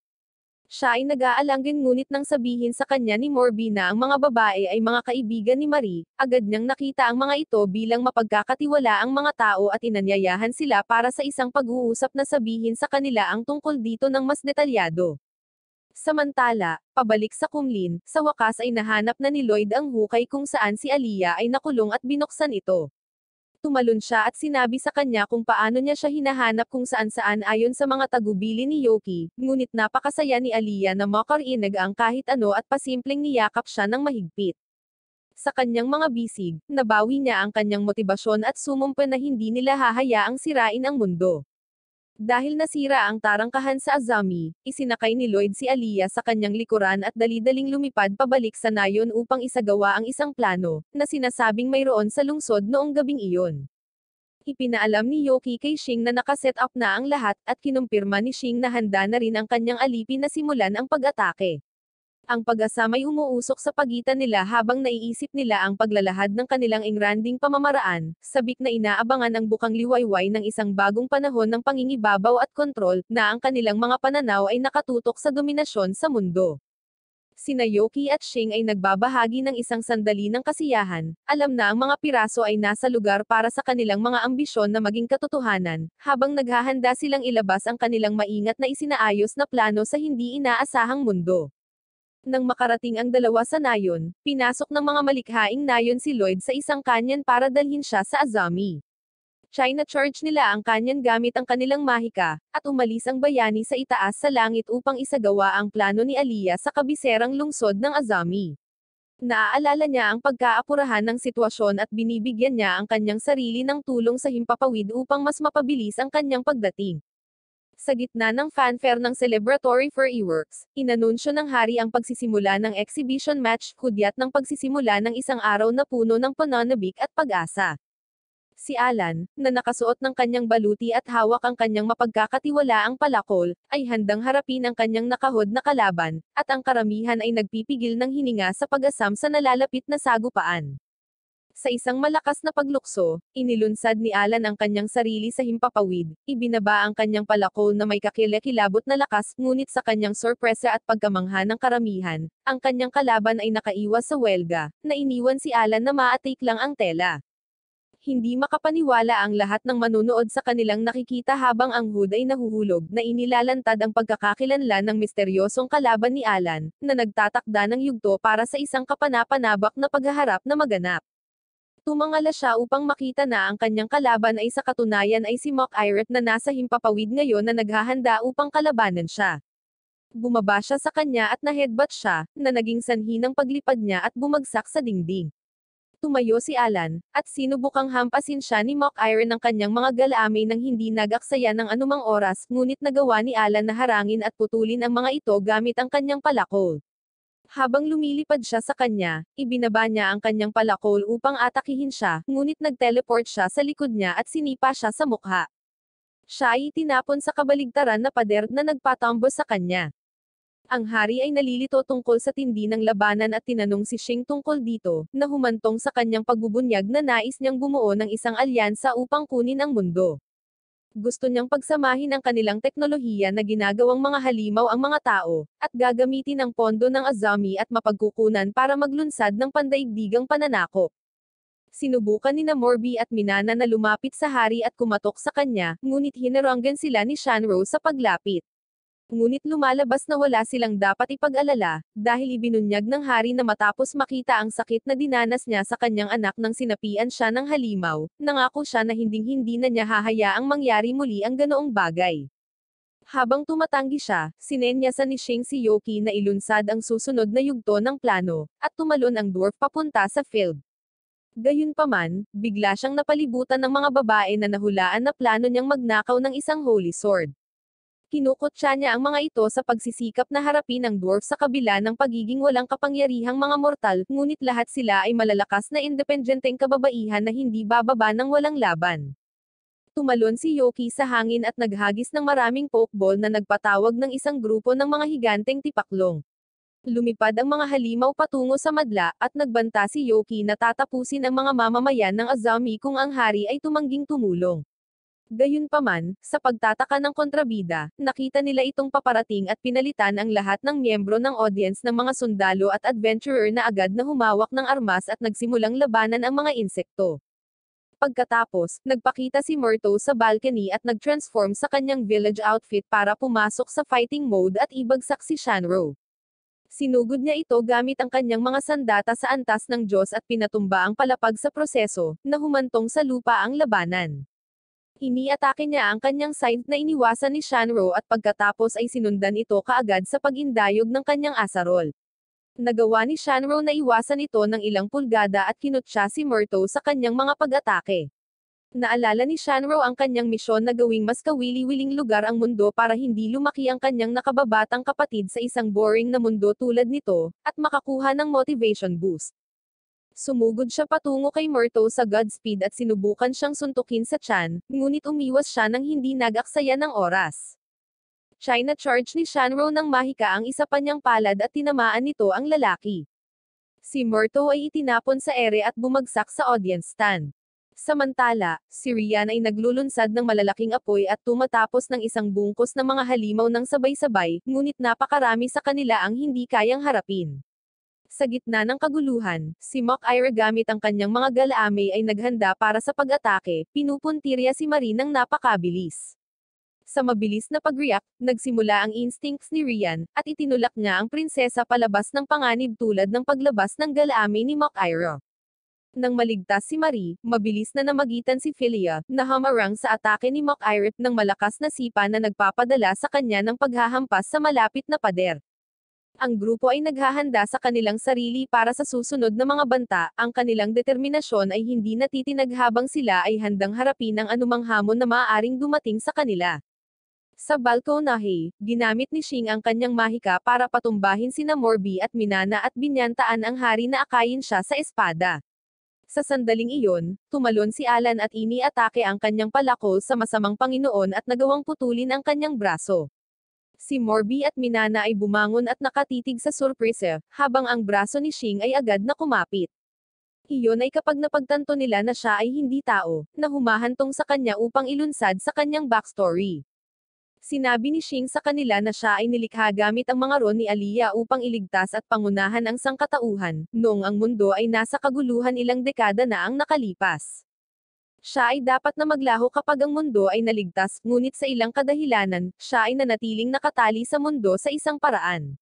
Siya ay nag-aalangin ngunit nang sabihin sa kanya ni Morby na ang mga babae ay mga kaibigan ni Marie, agad niyang nakita ang mga ito bilang mapagkakatiwala ang mga tao at inanyayahan sila para sa isang pag-uusap na sabihin sa kanila ang tungkol dito ng mas detalyado. Samantala, pabalik sa Kumlin, sa wakas ay nahanap na ni Lloyd ang hukay kung saan si Aliyah ay nakulong at binuksan ito tumalon siya at sinabi sa kanya kung paano niya siya hinahanap kung saan-saan ayon sa mga tagubili ni Yoki, ngunit napakasaya ni Aliyah na makarinag ang kahit ano at pasimpleng niyakap siya ng mahigpit. Sa kanyang mga bisig, nabawi niya ang kanyang motibasyon at sumumpa na hindi nila hahayaang sirain ang mundo. Dahil nasira ang tarangkahan sa Azami, isinakay ni Lloyd si Aliyah sa kanyang likuran at dalidaling lumipad pabalik sa Nayon upang isagawa ang isang plano, na sinasabing mayroon sa lungsod noong gabing iyon. Ipinaalam ni Yoki kay Shing na nakaset up na ang lahat at kinumpirma ni Shing na handa na rin ang kanyang alipin na simulan ang pag-atake. Ang pag-asa may umuusok sa pagitan nila habang naiisip nila ang paglalahad ng kanilang ingranding pamamaraan, sabik na inaabangan ang bukang liwayway ng isang bagong panahon ng pangingibabaw at kontrol, na ang kanilang mga pananaw ay nakatutok sa dominasyon sa mundo. Sina Yoki at Shing ay nagbabahagi ng isang sandali ng kasiyahan, alam na ang mga piraso ay nasa lugar para sa kanilang mga ambisyon na maging katotohanan, habang naghahanda silang ilabas ang kanilang maingat na isinaayos na plano sa hindi inaasahang mundo. Nang makarating ang dalawa sa Nayon, pinasok ng mga malikhaing Nayon si Lloyd sa isang kanyan para dalhin siya sa Azami. China charge nila ang kanyan gamit ang kanilang mahika, at umalis ang bayani sa itaas sa langit upang isagawa ang plano ni Alia sa kabiserang lungsod ng Azami. Naaalala niya ang pagkaapurahan ng sitwasyon at binibigyan niya ang kanyang sarili ng tulong sa himpapawid upang mas mapabilis ang kanyang pagdating. Sa gitna ng fanfare ng celebratory for fireworks, inanunsyo ng hari ang pagsisimula ng exhibition match, kudyat ng pagsisimula ng isang araw na puno ng pananabik at pag-asa. Si Alan, na nakasuot ng kanyang baluti at hawak ang kanyang mapagkakatiwalaang palakol, ay handang harapin ang kanyang nakahod na kalaban, at ang karamihan ay nagpipigil ng hininga sa pag-asam sa nalalapit na sagupaan. Sa isang malakas na paglukso, inilunsad ni Alan ang kanyang sarili sa himpapawid, ibinaba ang kanyang palakol na may kakilakilabot na lakas, ngunit sa kanyang sorpresa at pagkamangha ng karamihan, ang kanyang kalaban ay nakaiwas sa welga, na iniwan si Alan na maatik lang ang tela. Hindi makapaniwala ang lahat ng manunood sa kanilang nakikita habang ang hood ay nahuhulog na inilalantad ang pagkakakilanlan ng misteryosong kalaban ni Alan, na nagtatakda ng yugto para sa isang kapanapanabak na paghaharap na maganap. Tumangala siya upang makita na ang kanyang kalaban ay sa katunayan ay si Mock Irat na nasa himpapawid ngayon na naghahanda upang kalabanan siya. Bumaba siya sa kanya at na-headbutt siya, na naging sanhi ng paglipad niya at bumagsak sa dingding. Tumayo si Alan, at sinubukang hampasin siya ni Mock Iron ng kanyang mga galamay nang hindi nagaksaya ng anumang oras, ngunit nagawa ni Alan na harangin at putulin ang mga ito gamit ang kanyang palakol. Habang lumilipad siya sa kanya, ibinaba niya ang kanyang palakol upang atakihin siya, ngunit nagteleport siya sa likod niya at sinipa siya sa mukha. Siya ay tinapon sa kabaligtaran na pader na nagpatambos sa kanya. Ang hari ay nalilito tungkol sa tindi ng labanan at tinanong si Shing tungkol dito, na humantong sa kanyang pagbubunyag na nais niyang bumuo ng isang alyansa upang kunin ang mundo gusto niyang pagsamahin ang kanilang teknolohiya na ginagawang mga halimaw ang mga tao, at gagamitin ang pondo ng Azami at mapagkukunan para maglunsad ng pandaigdigang pananakop. Sinubukan ni Morbi at Minana na lumapit sa hari at kumatok sa kanya, ngunit hinarangan sila ni Shanro sa paglapit. Ngunit lumalabas na wala silang dapat ipag-alala, dahil ibinunyag ng hari na matapos makita ang sakit na dinanas niya sa kanyang anak nang sinapian siya ng halimaw, nangako siya na hinding-hindi na niya hahayaang mangyari muli ang ganoong bagay. Habang tumatanggi siya, sinenyasan ni Sheng si Yoki na ilunsad ang susunod na yugto ng plano, at tumalon ang dwarf papunta sa field. Gayunpaman, bigla siyang napalibutan ng mga babae na nahulaan na plano niyang magnakaw ng isang holy sword. Kinukutsa niya ang mga ito sa pagsisikap na harapin ang dwarf sa kabila ng pagiging walang kapangyarihang mga mortal, ngunit lahat sila ay malalakas na independenteng kababaihan na hindi bababa ng walang laban. Tumalon si Yoki sa hangin at naghagis ng maraming pokeball na nagpatawag ng isang grupo ng mga higanteng tipaklong. Lumipad ang mga halimaw patungo sa madla, at nagbanta si Yoki na tatapusin ang mga mamamayan ng Azami kung ang hari ay tumangging tumulong. Gayunpaman, sa pagtataka ng kontrabida, nakita nila itong paparating at pinalitan ang lahat ng miyembro ng audience ng mga sundalo at adventurer na agad na humawak ng armas at nagsimulang labanan ang mga insekto. Pagkatapos, nagpakita si Murto sa balcony at nag-transform sa kanyang village outfit para pumasok sa fighting mode at ibagsak si Shanro. Sinugod niya ito gamit ang kanyang mga sandata sa antas ng Diyos at pinatumba ang palapag sa proseso, na humantong sa lupa ang labanan. Iniatake niya ang kanyang side na iniwasan ni Shanro at pagkatapos ay sinundan ito kaagad sa pagindayog ng kanyang asarol. Nagawa ni Shanro na iwasan ito ng ilang pulgada at kinutsa si Murto sa kanyang mga pag-atake. Naalala ni Shanro ang kanyang misyon na gawing mas kawili-wiling lugar ang mundo para hindi lumaki ang kanyang nakababatang kapatid sa isang boring na mundo tulad nito, at makakuha ng motivation boost. Sumugod siya patungo kay Murto sa Godspeed at sinubukan siyang suntukin sa tiyan, ngunit umiwas siya nang hindi nagaksaya ng oras. China charge ni Shanro ng mahika ang isa pa niyang palad at tinamaan nito ang lalaki. Si Murto ay itinapon sa ere at bumagsak sa audience stand. Samantala, si Rian ay naglulunsad ng malalaking apoy at tumatapos ng isang bungkos ng mga halimaw ng sabay-sabay, ngunit napakarami sa kanila ang hindi kayang harapin. Sa gitna ng kaguluhan, si Mock Ira gamit ang kanyang mga galaame ay naghanda para sa pag-atake, pinupuntirya si Marie ng napakabilis. Sa mabilis na pag-react, nagsimula ang instincts ni Rian, at itinulak niya ang prinsesa palabas ng panganib tulad ng paglabas ng galaame ni Mock Ira. Nang maligtas si Marie, mabilis na namagitan si Philia, na hamarang sa atake ni Mock Ira, ng malakas na sipa na nagpapadala sa kanya ng paghahampas sa malapit na pader. Ang grupo ay naghahanda sa kanilang sarili para sa susunod na mga banta, ang kanilang determinasyon ay hindi natitinag habang sila ay handang harapin ang anumang hamon na maaaring dumating sa kanila. Sa balkonahe, ginamit ni Shing ang kanyang mahika para patumbahin sina Morbi at Minana at binyantaan ang hari na akayin siya sa espada. Sa sandaling iyon, tumalon si Alan at iniatake ang kanyang palakol sa masamang Panginoon at nagawang putulin ang kanyang braso. Si Morbi at Minana ay bumangon at nakatitig sa surpresa, habang ang braso ni Shing ay agad na kumapit. Iyon ay kapag napagtanto nila na siya ay hindi tao, na humahantong sa kanya upang ilunsad sa kanyang backstory. Sinabi ni Shing sa kanila na siya ay nilikha gamit ang mga ron ni Aliyah upang iligtas at pangunahan ang sangkatauhan, noong ang mundo ay nasa kaguluhan ilang dekada na ang nakalipas siya ay dapat na maglaho kapag ang mundo ay naligtas, ngunit sa ilang kadahilanan, siya ay nanatiling nakatali sa mundo sa isang paraan.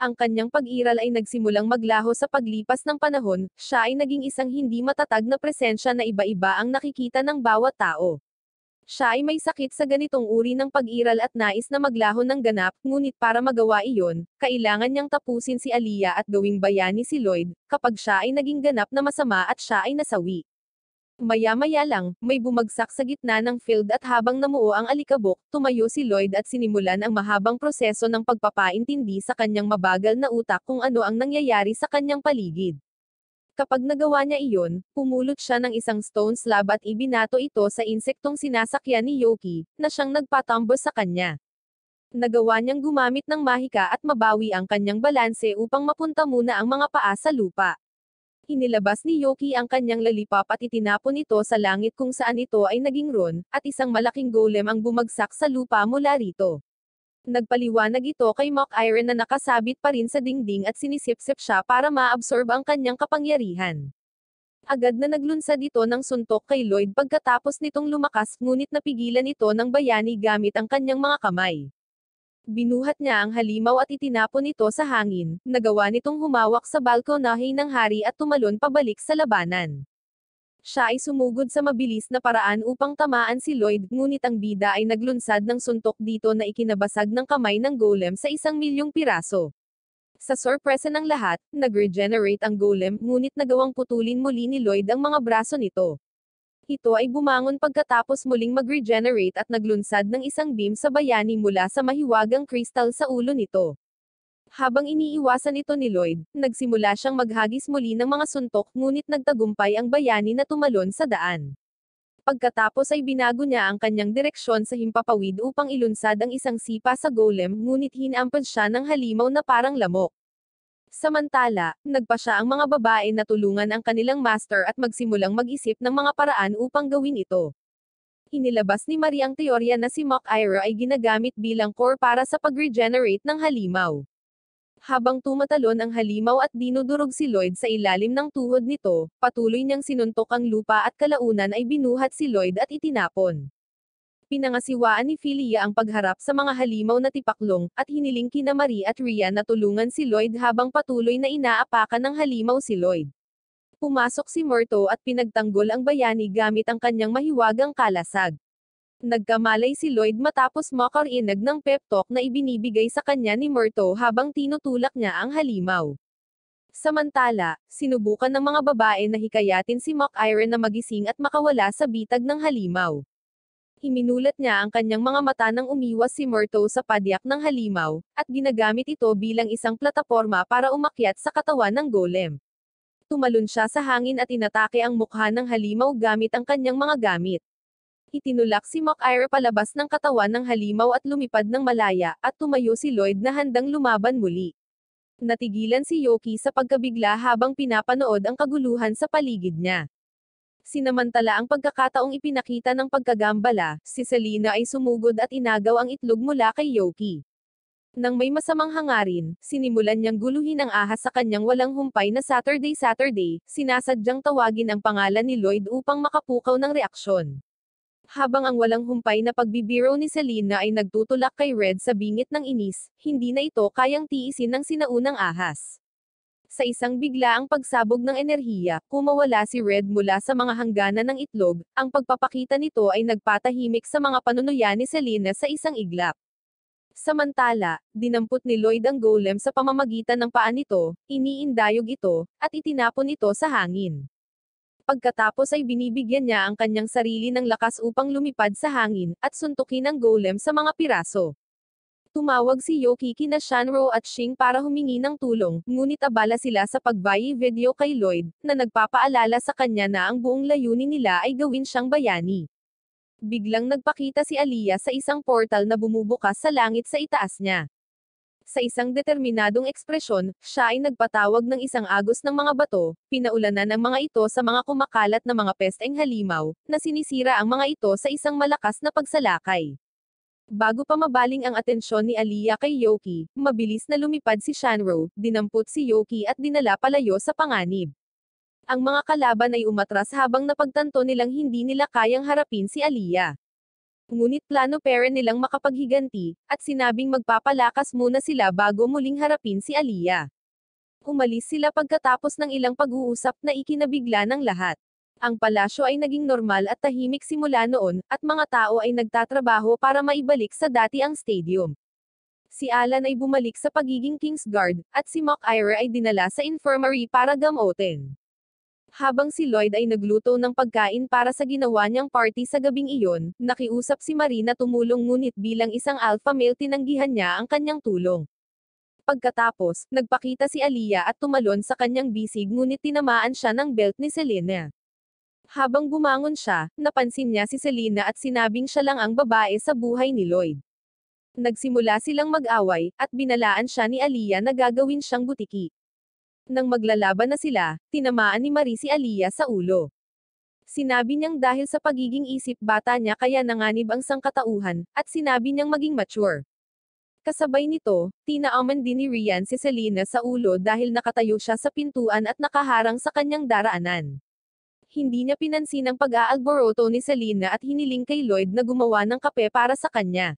Ang kanyang pag-iral ay nagsimulang maglaho sa paglipas ng panahon, siya ay naging isang hindi matatag na presensya na iba-iba ang nakikita ng bawat tao. Siya ay may sakit sa ganitong uri ng pag-iral at nais na maglaho ng ganap, ngunit para magawa iyon, kailangan niyang tapusin si Aliyah at gawing bayani si Lloyd, kapag siya ay naging ganap na masama at siya ay nasawi. Maya-maya lang, may bumagsak sa gitna ng field at habang namuo ang alikabok, tumayo si Lloyd at sinimulan ang mahabang proseso ng pagpapaintindi sa kanyang mabagal na utak kung ano ang nangyayari sa kanyang paligid. Kapag nagawa niya iyon, pumulot siya ng isang stone slab at ibinato ito sa insektong sinasakyan ni Yoki, na siyang nagpatambos sa kanya. Nagawa niyang gumamit ng mahika at mabawi ang kanyang balanse upang mapunta muna ang mga paa sa lupa. Inilabas ni Yoki ang kanyang lalipop at itinapon ito sa langit kung saan ito ay naging ron, at isang malaking golem ang bumagsak sa lupa mula rito. Nagpaliwanag ito kay Mock Iron na nakasabit pa rin sa dingding at sinisipsip siya para maabsorb ang kanyang kapangyarihan. Agad na naglunsad ito ng suntok kay Lloyd pagkatapos nitong lumakas ngunit napigilan ito ng bayani gamit ang kanyang mga kamay. Binuhat niya ang halimaw at itinapon ito sa hangin, nagawa nitong humawak sa balkonahe ng hari at tumalon pabalik sa labanan. Siya ay sumugod sa mabilis na paraan upang tamaan si Lloyd, ngunit ang bida ay naglunsad ng suntok dito na ikinabasag ng kamay ng golem sa isang milyong piraso. Sa sorpresa ng lahat, nag-regenerate ang golem, ngunit nagawang putulin muli ni Lloyd ang mga braso nito. Ito ay bumangon pagkatapos muling mag-regenerate at naglunsad ng isang beam sa bayani mula sa mahiwagang kristal sa ulo nito. Habang iniiwasan ito ni Lloyd, nagsimula siyang maghagis muli ng mga suntok ngunit nagtagumpay ang bayani na tumalon sa daan. Pagkatapos ay binago niya ang kanyang direksyon sa himpapawid upang ilunsad ang isang sipa sa golem ngunit hinampad siya ng halimaw na parang lamok. Samantala, nagpa siya ang mga babae na tulungan ang kanilang master at magsimulang mag-isip ng mga paraan upang gawin ito. Inilabas ni Marie ang teorya na si Mock Ira ay ginagamit bilang core para sa pag-regenerate ng halimaw. Habang tumatalon ang halimaw at dinudurog si Lloyd sa ilalim ng tuhod nito, patuloy niyang sinuntok ang lupa at kalaunan ay binuhat si Lloyd at itinapon pinangasiwaan ni Philia ang pagharap sa mga halimaw na tipaklong, at hiniling kina Marie at Rian na tulungan si Lloyd habang patuloy na inaapakan ng halimaw si Lloyd. Pumasok si Murto at pinagtanggol ang bayani gamit ang kanyang mahiwagang kalasag. Nagkamalay si Lloyd matapos makarinag ng pep talk na ibinibigay sa kanya ni Murto habang tinutulak niya ang halimaw. Samantala, sinubukan ng mga babae na hikayatin si Mock Iron na magising at makawala sa bitag ng halimaw. Iminulat niya ang kanyang mga mata nang umiwas si Murto sa padyak ng halimaw, at ginagamit ito bilang isang plataforma para umakyat sa katawan ng golem. Tumalon siya sa hangin at inatake ang mukha ng halimaw gamit ang kanyang mga gamit. Itinulak si Mockire palabas ng katawan ng halimaw at lumipad ng malaya, at tumayo si Lloyd na handang lumaban muli. Natigilan si Yoki sa pagkabigla habang pinapanood ang kaguluhan sa paligid niya. Sinamantala ang pagkakataong ipinakita ng pagkagambala, si Selena ay sumugod at inagaw ang itlog mula kay Yoki. Nang may masamang hangarin, sinimulan niyang guluhin ang ahas sa kanyang walang humpay na Saturday-Saturday, sinasadyang tawagin ang pangalan ni Lloyd upang makapukaw ng reaksyon. Habang ang walang humpay na pagbibiro ni Selena ay nagtutulak kay Red sa bingit ng inis, hindi na ito kayang tiisin ng sinaunang ahas. Sa isang biglaang pagsabog ng enerhiya, kumawala si Red mula sa mga hangganan ng itlog, ang pagpapakita nito ay nagpatahimik sa mga panunuya ni Selena sa isang iglap. Samantala, dinampot ni Lloyd ang golem sa pamamagitan ng paa nito, iniindayog ito, at itinapon ito sa hangin. Pagkatapos ay binibigyan niya ang kanyang sarili ng lakas upang lumipad sa hangin, at suntukin ang golem sa mga piraso. Tumawag si Yokiki na Shanro at Shing para humingi ng tulong, ngunit abala sila sa pagbayi video kay Lloyd, na nagpapaalala sa kanya na ang buong layunin nila ay gawin siyang bayani. Biglang nagpakita si Aliyah sa isang portal na bumubukas sa langit sa itaas niya. Sa isang determinadong ekspresyon, siya ay nagpatawag ng isang agos ng mga bato, pinaulanan ang mga ito sa mga kumakalat na mga pesteng halimaw, na sinisira ang mga ito sa isang malakas na pagsalakay. Bago pa mabaling ang atensyon ni Aliyah kay Yoki, mabilis na lumipad si Shanro, dinampot si Yoki at dinala palayo sa panganib. Ang mga kalaban ay umatras habang napagtanto nilang hindi nila kayang harapin si Aliyah. Ngunit plano pera nilang makapaghiganti, at sinabing magpapalakas muna sila bago muling harapin si Aliyah. Umalis sila pagkatapos ng ilang pag-uusap na ikinabigla ng lahat. Ang palasyo ay naging normal at tahimik simula noon, at mga tao ay nagtatrabaho para maibalik sa dati ang stadium. Si Alan ay bumalik sa pagiging King's Guard, at si Mock Ira ay dinala sa infirmary para gamutin. Habang si Lloyd ay nagluto ng pagkain para sa ginawa niyang party sa gabing iyon, nakiusap si Marina tumulong ngunit bilang isang alpha male tinanggihan niya ang kanyang tulong. Pagkatapos, nagpakita si Aliyah at tumalon sa kanyang bisig ngunit tinamaan siya ng belt ni Selena. Habang bumangon siya, napansin niya si Selina at sinabing siya lang ang babae sa buhay ni Lloyd. Nagsimula silang mag-away, at binalaan siya ni Aliyah na gagawin siyang butiki. Nang maglalaban na sila, tinamaan ni Marie si Aliyah sa ulo. Sinabi niyang dahil sa pagiging isip bata niya kaya nanganib ang sangkatauhan, at sinabi niyang maging mature. Kasabay nito, tinaaman din ni Rian si Selena sa ulo dahil nakatayo siya sa pintuan at nakaharang sa kanyang daraanan hindi niya pinansin ang pag-aalboroto ni Selena at hiniling kay Lloyd na gumawa ng kape para sa kanya.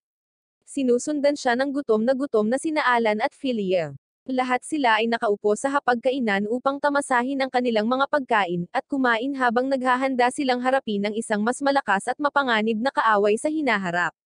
Sinusundan siya ng gutom na gutom na sina Alan at Philia. Lahat sila ay nakaupo sa hapagkainan upang tamasahin ang kanilang mga pagkain at kumain habang naghahanda silang harapin ang isang mas malakas at mapanganib na kaaway sa hinaharap.